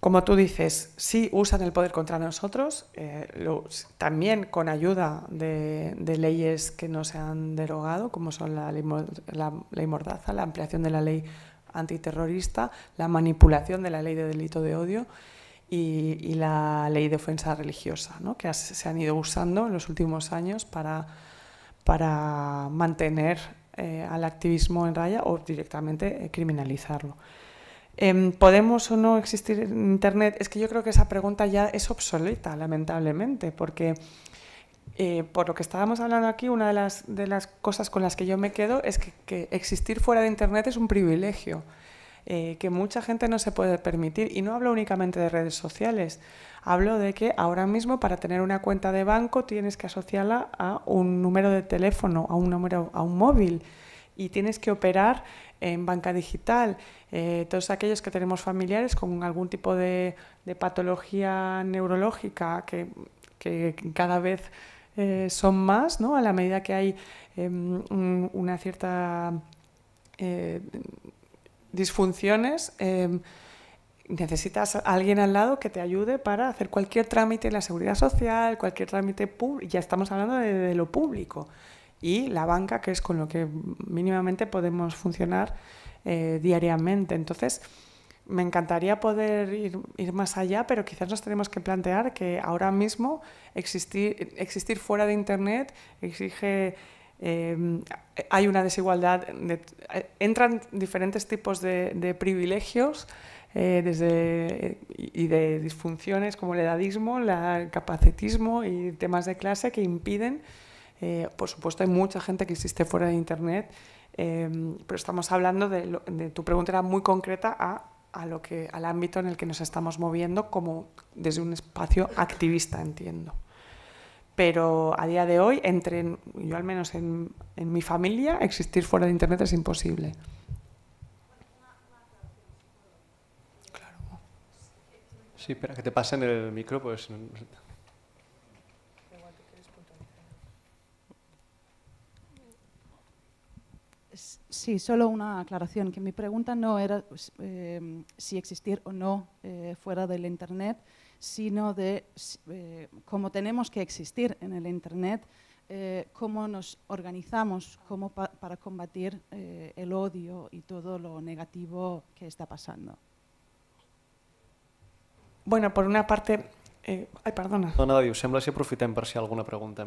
como tú dices, sí usan el poder contra nosotros, eh, también con ayuda de, leyes que no se han derogado, como son la ley, Mordaza, la ampliación de la ley antiterrorista, la manipulación de la ley de delito de odio y, la ley de ofensa religiosa, ¿no? que se han ido usando en los últimos años para, mantener eh, al activismo en raya o directamente eh, criminalizarlo. Em, ¿Podemos o no existir en Internet? Es que yo creo que esa pregunta ya es obsoleta, lamentablemente, porque eh, por lo que estábamos hablando aquí, una de las, de las cosas con las que yo me quedo es que, existir fuera de Internet es un privilegio. Eh, que mucha gente no se puede permitir. Y no hablo únicamente de redes sociales, hablo de que ahora mismo para tener una cuenta de banco tienes que asociarla a un número de teléfono, a un número, a un móvil, y tienes que operar en banca digital, eh, todos aquellos que tenemos familiares con algún tipo de, patología neurológica que, cada vez eh, son más, ¿no? a la medida que hay em, una cierta eh, disfunciones em, necesitas a alguien al lado que te ayude para hacer cualquier trámite en la seguridad social, cualquier trámite público, ya estamos hablando de, lo público, y la banca, que es con lo que mínimamente podemos funcionar eh, diariamente. Entonces, me encantaría poder ir, más allá, pero quizás nos tenemos que plantear que ahora mismo existir, existir fuera de Internet exige... Em, hay una desigualdad, eh, entran diferentes tipos de, privilegios eh, y de disfunciones como el edadismo, el capacitismo y temas de clase que impiden eh, por supuesto, hay mucha gente que existe fuera de Internet, em, pero estamos hablando de, tu pregunta era muy concreta a, a, lo que, al ámbito en el que nos estamos moviendo como desde un espacio activista, entiendo. Pero a día de hoy, entre yo al menos en, en mi familia, existir fuera de Internet es imposible. Sí, espera, que te pasen el micro, pues... Sí, solo una aclaración, que mi pregunta no era pues, eh, si existir o no eh, fuera del Internet, sino de eh, cómo tenemos que existir en el Internet, cómo nos organizamos para combatir el odio y todo lo negativo que está pasando. Bueno, por una parte... Ay, perdona. No, si para si alguna pregunta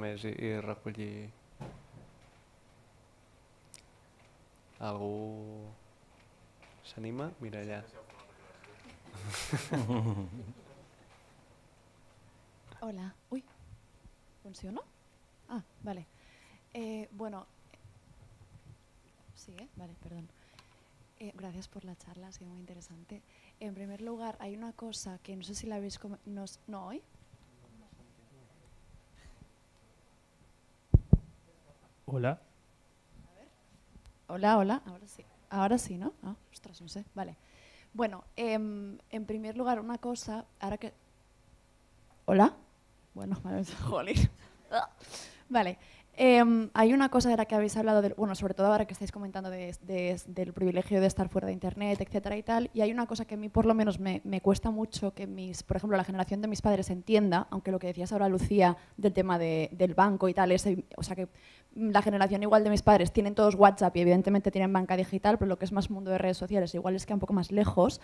se anima? Mira allá. Hola. Uy, ¿funciona? Ah, vale. Eh, bueno, sí, eh, vale, perdón. Eh, gracias por la charla, ha sido muy interesante. En primer lugar, hay una cosa que no sé si la habéis comentado. ¿No hoy? Hola. Hola, hola. Ahora sí. Ahora sí, ¿no? Ah, ostras, no sé. Vale. Bueno, em, en primer lugar, una cosa, ahora que... ¿Hola? Bueno, vale, jolín. vale. Em, hay una cosa de la que habéis hablado, bueno, sobre todo ahora que estáis comentando del privilegio de estar fuera de Internet, etcétera y tal, y hay una cosa que a mí por lo menos me, cuesta mucho que mis, por ejemplo, la generación de mis padres entienda, aunque lo que decías ahora, Lucía, del tema del banco y tal, o sea que la generación igual de mis padres tienen todos WhatsApp y evidentemente tienen banca digital, pero lo que es más mundo de redes sociales igual es que un poco más lejos.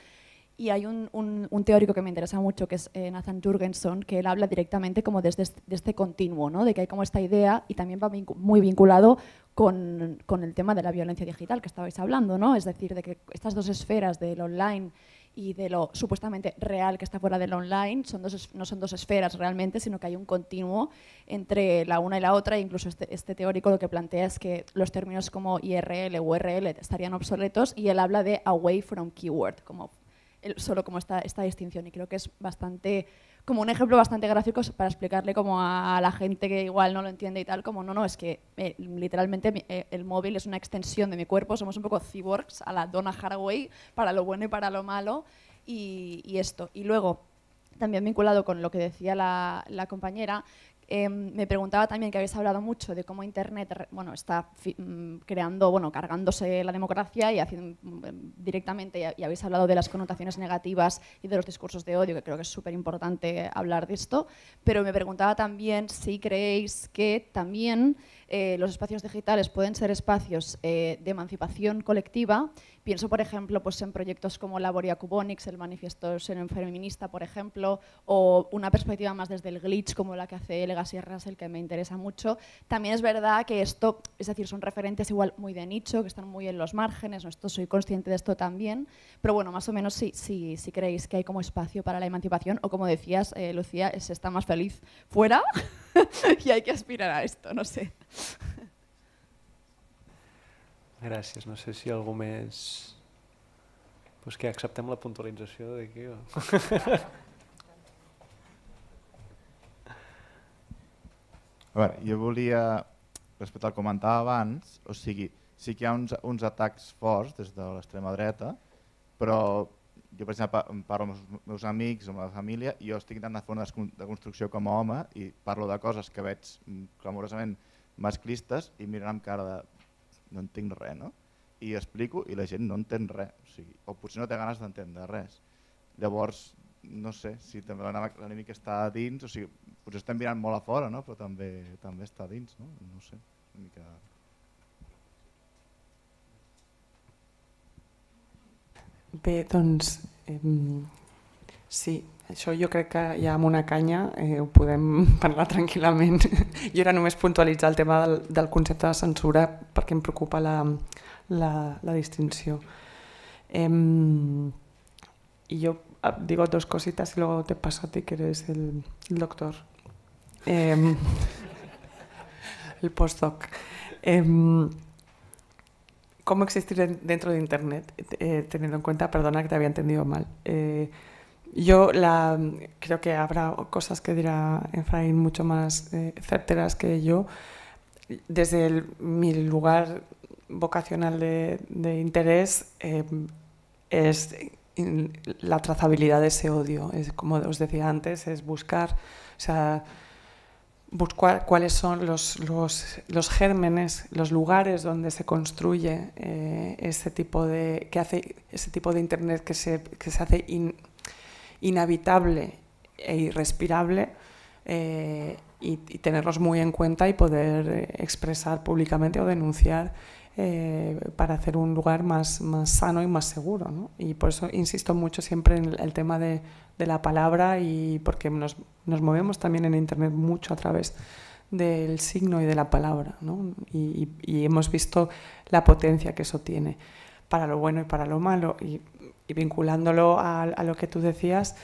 Y hay un, teórico que me interesa mucho, que es eh, Nathan Jurgenson, que él habla directamente como desde este, de este continuo, ¿no? de que hay como esta idea y también va muy vinculado con, el tema de la violencia digital que estabais hablando, ¿no? es decir, de que estas dos esferas del online y de lo supuestamente real que está fuera del online son no son dos esferas realmente, sino que hay un continuo entre la una y la otra. E incluso este, este teórico lo que plantea es que los términos como IRL URL estarían obsoletos y él habla de away from keyword, como solo como esta, esta distinción y creo que es bastante, como un ejemplo bastante gráfico para explicarle como a la gente que igual no lo entiende y tal, como no, no, es que eh, literalmente eh, el móvil es una extensión de mi cuerpo, somos un poco cyborgs a la Donna Haraway para lo bueno y para lo malo y, esto. Y luego, también vinculado con lo que decía la compañera, Em, me preguntaba también que habéis hablado mucho de cómo Internet bueno, está mm, creando, bueno, cargándose la democracia y haciendo, mm, em, directamente, y, habéis hablado de las connotaciones negativas y de los discursos de odio, que creo que es súper importante hablar de esto, pero me preguntaba también si creéis que también eh, los espacios digitales pueden ser espacios eh, de emancipación colectiva Pienso, por ejemplo, pues en proyectos como Laboria Cubonics, el Manifiesto Feminista, por ejemplo, o una perspectiva más desde el glitch, como la que hace Legacy Russell, que me interesa mucho. También es verdad que esto, es decir, son referentes igual muy de nicho, que están muy en los márgenes, ¿no? esto, soy consciente de esto también, pero bueno, más o menos sí sí si creéis que hay como espacio para la emancipación, o como decías, eh, Lucía, se está más feliz fuera y hay que aspirar a esto, no sé. Gràcies. No sé si algú més... Pues que acceptem la puntualització d'aquí o... A veure, jo volia, respectar el que comentava abans, o sigui, sí que hi ha uns, uns atacs forts des de l'extrema dreta, però jo per exemple parlo amb els meus amics, amb la família, i jo estic intentant fer una deconstrucció com a home i parlo de coses que veig clamorosament masclistes i mirant amb cara de no entenc res, no? I explico i la gent no entén res, o, sigui, o potser no té ganes d'entendre res. Llavors, no sé, si també l'enemic està dins, o sigui, potser estem mirant molt a fora, no? però també també està dins, no? No sé, una mica... Bé, doncs, eh, sí, això jo crec que ja amb una canya eh, ho podem parlar tranquil·lament. jo era només puntualitzar el tema del, del concepte de censura perquè em preocupa la, la, la distinció. Eh, I jo ah, digo dos cositas i luego te paso a ti que eres el, el doctor. Eh, el postdoc. Eh, ¿Cómo existir dentro de Internet? Eh, teniendo en cuenta, perdona que te había entendido mal. Eh, Yo la, creo que habrá cosas que dirá Efraín mucho más eh, certeras que yo. Desde mi lugar vocacional de, interés eh, es la trazabilidad de ese odio. Es, como os decía antes, es buscar, o sea, buscar cuáles son los, los, gérmenes, los lugares donde se construye eh, ese tipo de que hace ese tipo de internet que se, que se hace inhabitable e irrespirable eh, y, tenerlos muy en cuenta y poder eh, expresar públicamente o denunciar eh, para hacer un lugar más, más sano y más seguro. Y por eso insisto mucho siempre en el, tema de, de, la palabra y porque nos, nos, movemos también en Internet mucho a través del signo y de la palabra. Y, y hemos visto la potencia que eso tiene para lo bueno y para lo malo. Y y vinculándolo a, lo que tú decías,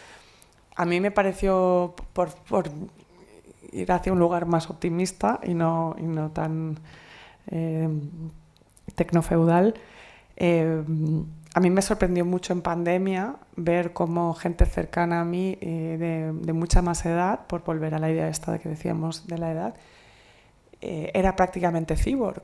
a mí me pareció, por, ir hacia un lugar más optimista y no, no tan eh, tecnofeudal, eh, a mí me sorprendió mucho en pandemia ver cómo gente cercana a mí eh, de, mucha más edad, por volver a la idea esta de que decíamos de la edad, era prácticamente cyborg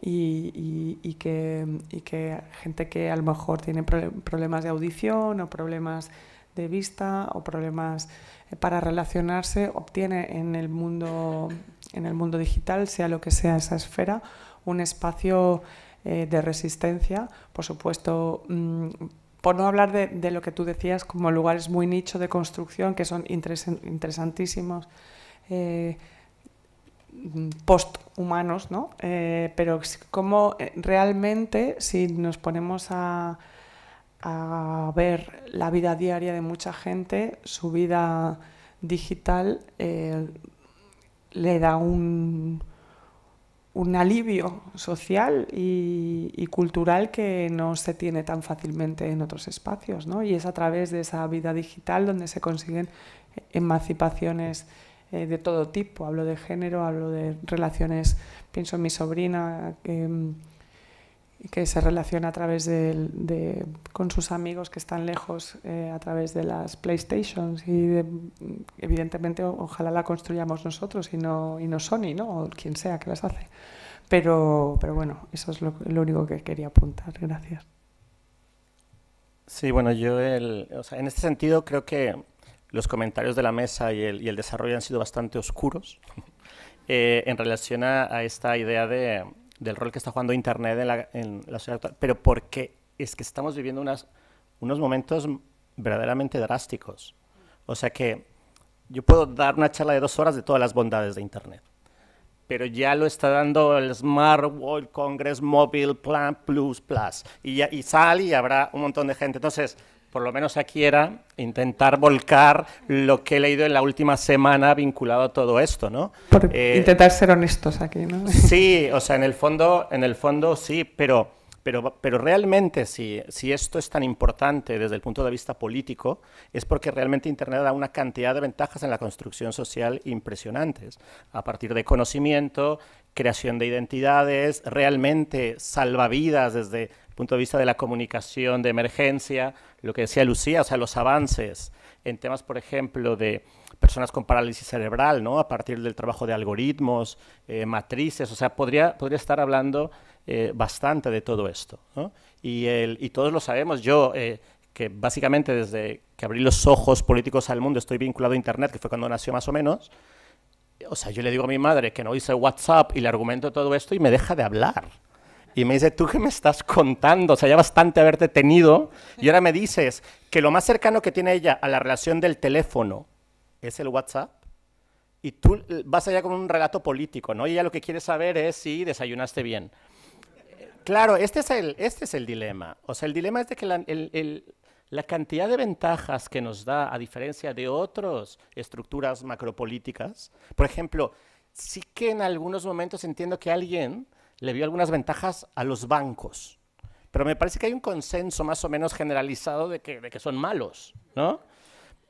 y, que, gente que a lo mejor tiene problemas de audición o problemas de vista o problemas eh, para relacionarse obtiene en el mundo, en el mundo digital, sea lo que sea esa esfera, un espacio eh, de resistencia, por supuesto. Mm, por no hablar de, lo que tú decías como lugares muy nicho de construcción que son interesantísimos eh, post-humanos, ¿no? Eh, pero como eh, realmente, si nos ponemos a, ver la vida diaria de mucha gente, su vida digital eh, le da un, alivio social y, cultural que no se tiene tan fácilmente en otros espacios, ¿no? Y es a través de esa vida digital donde se consiguen emancipaciones eh, de todo tipo. Hablo de género, hablo de relaciones, pienso en mi sobrina, que, mm, que se relaciona a través de, con sus amigos que están lejos, eh, a través de las PlayStations. Y mm, evidentemente ojalá la construyamos nosotros y no, y no Sony, ¿no? o quien sea que las hace. Pero, pero bueno, eso es lo, lo único que quería apuntar. Gracias. Sí, bueno, yo o sea, en este sentido creo que los comentarios de la mesa y el, desarrollo han sido bastante oscuros eh, en relación a, esta idea de, del rol que está jugando Internet en la, en sociedad actual, pero porque es que estamos viviendo unas, unos momentos verdaderamente drásticos. O sea que yo puedo dar una charla de dos horas de todas las bondades de Internet, pero ya lo está dando el Smart World Congress Mobile Plan Plus Plus, y, ya, y sale y habrá un montón de gente. Entonces, por lo menos aquí era intentar volcar lo que he leído en la última semana vinculado a todo esto, ¿no? Eh, intentar ser honestos aquí, ¿no? Sí, o sea, en el fondo, en el fondo sí, pero pero, realmente, si, si esto es tan importante desde el punto de vista político, es porque realmente Internet da una cantidad de ventajas en la construcción social impresionantes, a partir de conocimiento, creación de identidades, realmente salvavidas desde el punto de vista de la comunicación de emergencia, lo que decía Lucía, o sea, los avances en temas, por ejemplo, de personas con parálisis cerebral, ¿no? A partir del trabajo de algoritmos, eh, matrices, o sea, podría, podría estar hablando eh, bastante de todo esto. Y, todos lo sabemos, yo eh, que básicamente desde que abrí los ojos políticos al mundo estoy vinculado a Internet, que fue cuando nació más o menos, o sea, yo le digo a mi madre que no hice WhatsApp y le argumento todo esto y me deja de hablar. Y me dice, ¿tú qué me estás contando? O sea, ya bastante haberte tenido. Y ahora me dices que lo más cercano que tiene ella a la relación del teléfono es el WhatsApp. Y tú vas allá con un relato político, ¿no? Y ella lo que quiere saber es si desayunaste bien. Claro, este es el, este es el dilema. O sea, el dilema es de que la, cantidad de ventajas que nos da, a diferencia de otras estructuras macropolíticas, por ejemplo, sí que en algunos momentos entiendo que alguien le vio algunas ventajas a los bancos, pero me parece que hay un consenso más o menos generalizado de que, son malos, ¿no?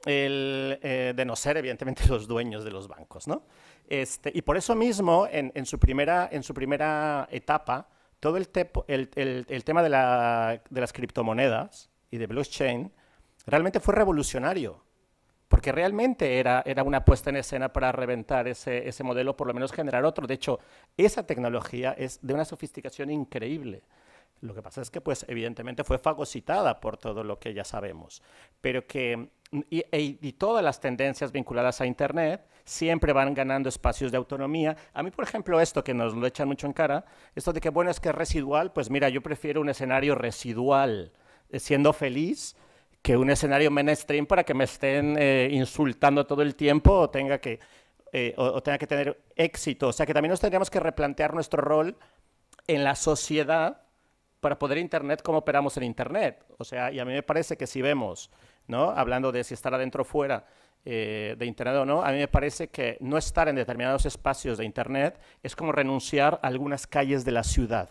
Eh, de no ser, evidentemente, los dueños de los bancos, ¿no? Este, y por eso mismo, en, su primera, en su primera etapa, todo el, tema de, las criptomonedas y de blockchain realmente fue revolucionario, porque realmente era, una puesta en escena para reventar ese, ese modelo, por lo menos generar otro. De hecho, esa tecnología es de una sofisticación increíble. Lo que pasa es que, pues, evidentemente fue fagocitada por todo lo que ya sabemos, pero que mm, e, y, todas las tendencias vinculadas a Internet siempre van ganando espacios de autonomía. A mí, por ejemplo, esto que nos lo echan mucho en cara, esto de que, bueno, es que es residual, pues mira, yo prefiero un escenario residual, eh, siendo feliz, que un escenario mainstream para que me estén eh, insultando todo el tiempo o tenga que, eh, o tenga que tener éxito. O sea, que también nos tendríamos que replantear nuestro rol en la sociedad para poder Internet, cómo operamos en Internet. O sea, y a mí me parece que si vemos, ¿no? Hablando de si estar adentro o fuera eh, de Internet o no, a mí me parece que no estar en determinados espacios de Internet es como renunciar a algunas calles de la ciudad,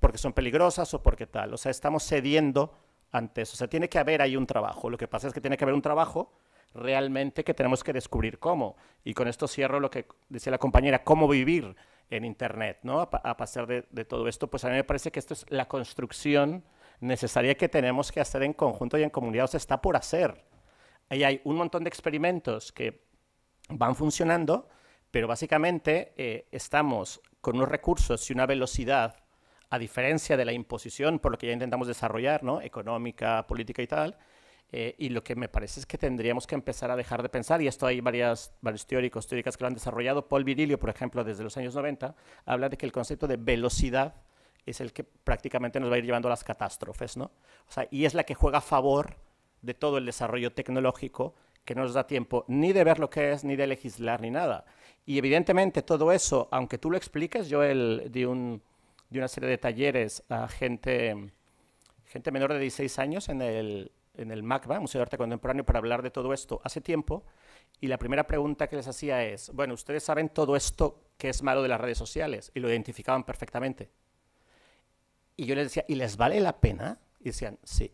porque son peligrosas o porque tal. O sea, estamos cediendo ante eso. O sea, tiene que haber ahí un trabajo. Lo que pasa es que tiene que haber un trabajo realmente que tenemos que descubrir cómo. Y con esto cierro lo que decía la compañera, cómo vivir en Internet, ¿no? A, pasar de, todo esto, pues a mí me parece que esto es la construcción necesaria que tenemos que hacer en conjunto y en comunidad, o está por hacer. Ahí hay un montón de experimentos que van funcionando, pero básicamente eh, estamos con unos recursos y una velocidad, a diferencia de la imposición, por lo que ya intentamos desarrollar, Económica, política y tal, eh, y lo que me parece es que tendríamos que empezar a dejar de pensar, y esto hay varias, varios teóricos, teóricas que lo han desarrollado. Paul Virilio, por ejemplo, desde los años 90, habla de que el concepto de velocidad es el que prácticamente nos va a ir llevando a las catástrofes, ¿no? O sea, y es la que juega a favor de todo el desarrollo tecnológico que no nos da tiempo ni de ver lo que es, ni de legislar, ni nada. Y evidentemente todo eso, aunque tú lo expliques, yo el, di, un, una serie de talleres a gente, gente menor de 16 años en el, en el MACBA, Museo de Arte Contemporáneo, para hablar de todo esto hace tiempo. Y la primera pregunta que les hacía es, bueno, ustedes saben todo esto que es malo de las redes sociales y lo identificaban perfectamente. Y yo les decía, ¿y les vale la pena? Y decían, sí.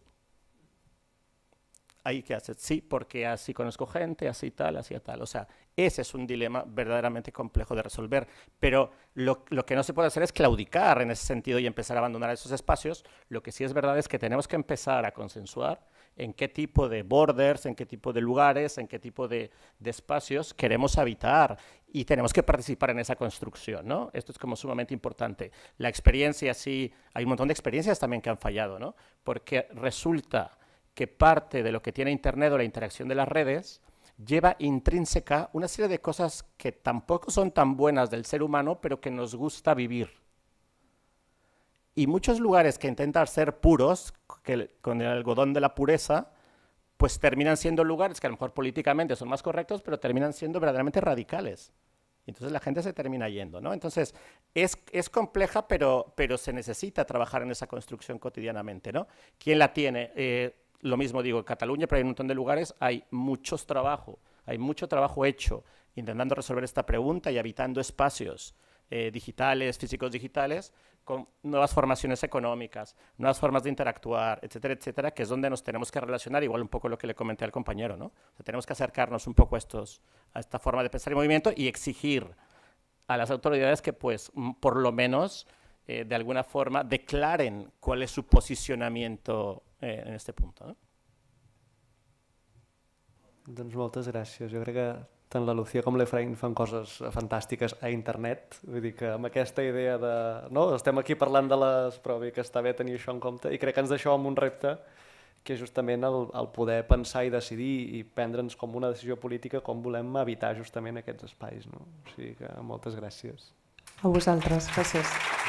Ahí que haces, sí, porque así conozco gente, así tal, así tal. O sea, ese es un dilema verdaderamente complejo de resolver. Pero lo, que no se puede hacer es claudicar en ese sentido y empezar a abandonar esos espacios. Lo que sí es verdad es que tenemos que empezar a consensuar en qué tipo de borders, en qué tipo de lugares, en qué tipo de, espacios queremos habitar y tenemos que participar en esa construcción, ¿no? Esto es como sumamente importante. La experiencia, sí, hay un montón de experiencias también que han fallado, ¿no? Porque resulta que parte de lo que tiene Internet o la interacción de las redes lleva intrínseca una serie de cosas que tampoco son tan buenas del ser humano, pero que nos gusta vivir. Y muchos lugares que intentan ser puros, que, con el algodón de la pureza, pues terminan siendo lugares que a lo mejor políticamente son más correctos, pero terminan siendo verdaderamente radicales. Entonces la gente se termina yendo, ¿no? Entonces es, es compleja, pero, pero se necesita trabajar en esa construcción cotidianamente, ¿no? ¿Quién la tiene? Eh, lo mismo digo, en Cataluña, pero hay un montón de lugares, hay mucho trabajo, hay mucho trabajo hecho intentando resolver esta pregunta y habitando espacios eh, digitales, físicos digitales, con nuevas formaciones económicas, nuevas formas de interactuar, etcétera, etcétera, que es donde nos tenemos que relacionar, igual un poco lo que le comenté al compañero, ¿no? tenemos que acercarnos un poco a, estos, a esta forma de pensar y movimiento y exigir a las autoridades que, pues, por lo menos, eh, de alguna forma, declaren cuál es su posicionamiento eh, en este punto. ¿no? Doncs moltes gràcies. que tant la Lucía com l'Efraín fan coses fantàstiques a internet, vull dir que amb aquesta idea de... No? Estem aquí parlant de les, però bé que està bé tenir això en compte, i crec que ens deixeu amb un repte que és justament el, el poder pensar i decidir i prendre'ns com una decisió política com volem evitar justament aquests espais. No? O sigui que moltes gràcies. A vosaltres, gràcies.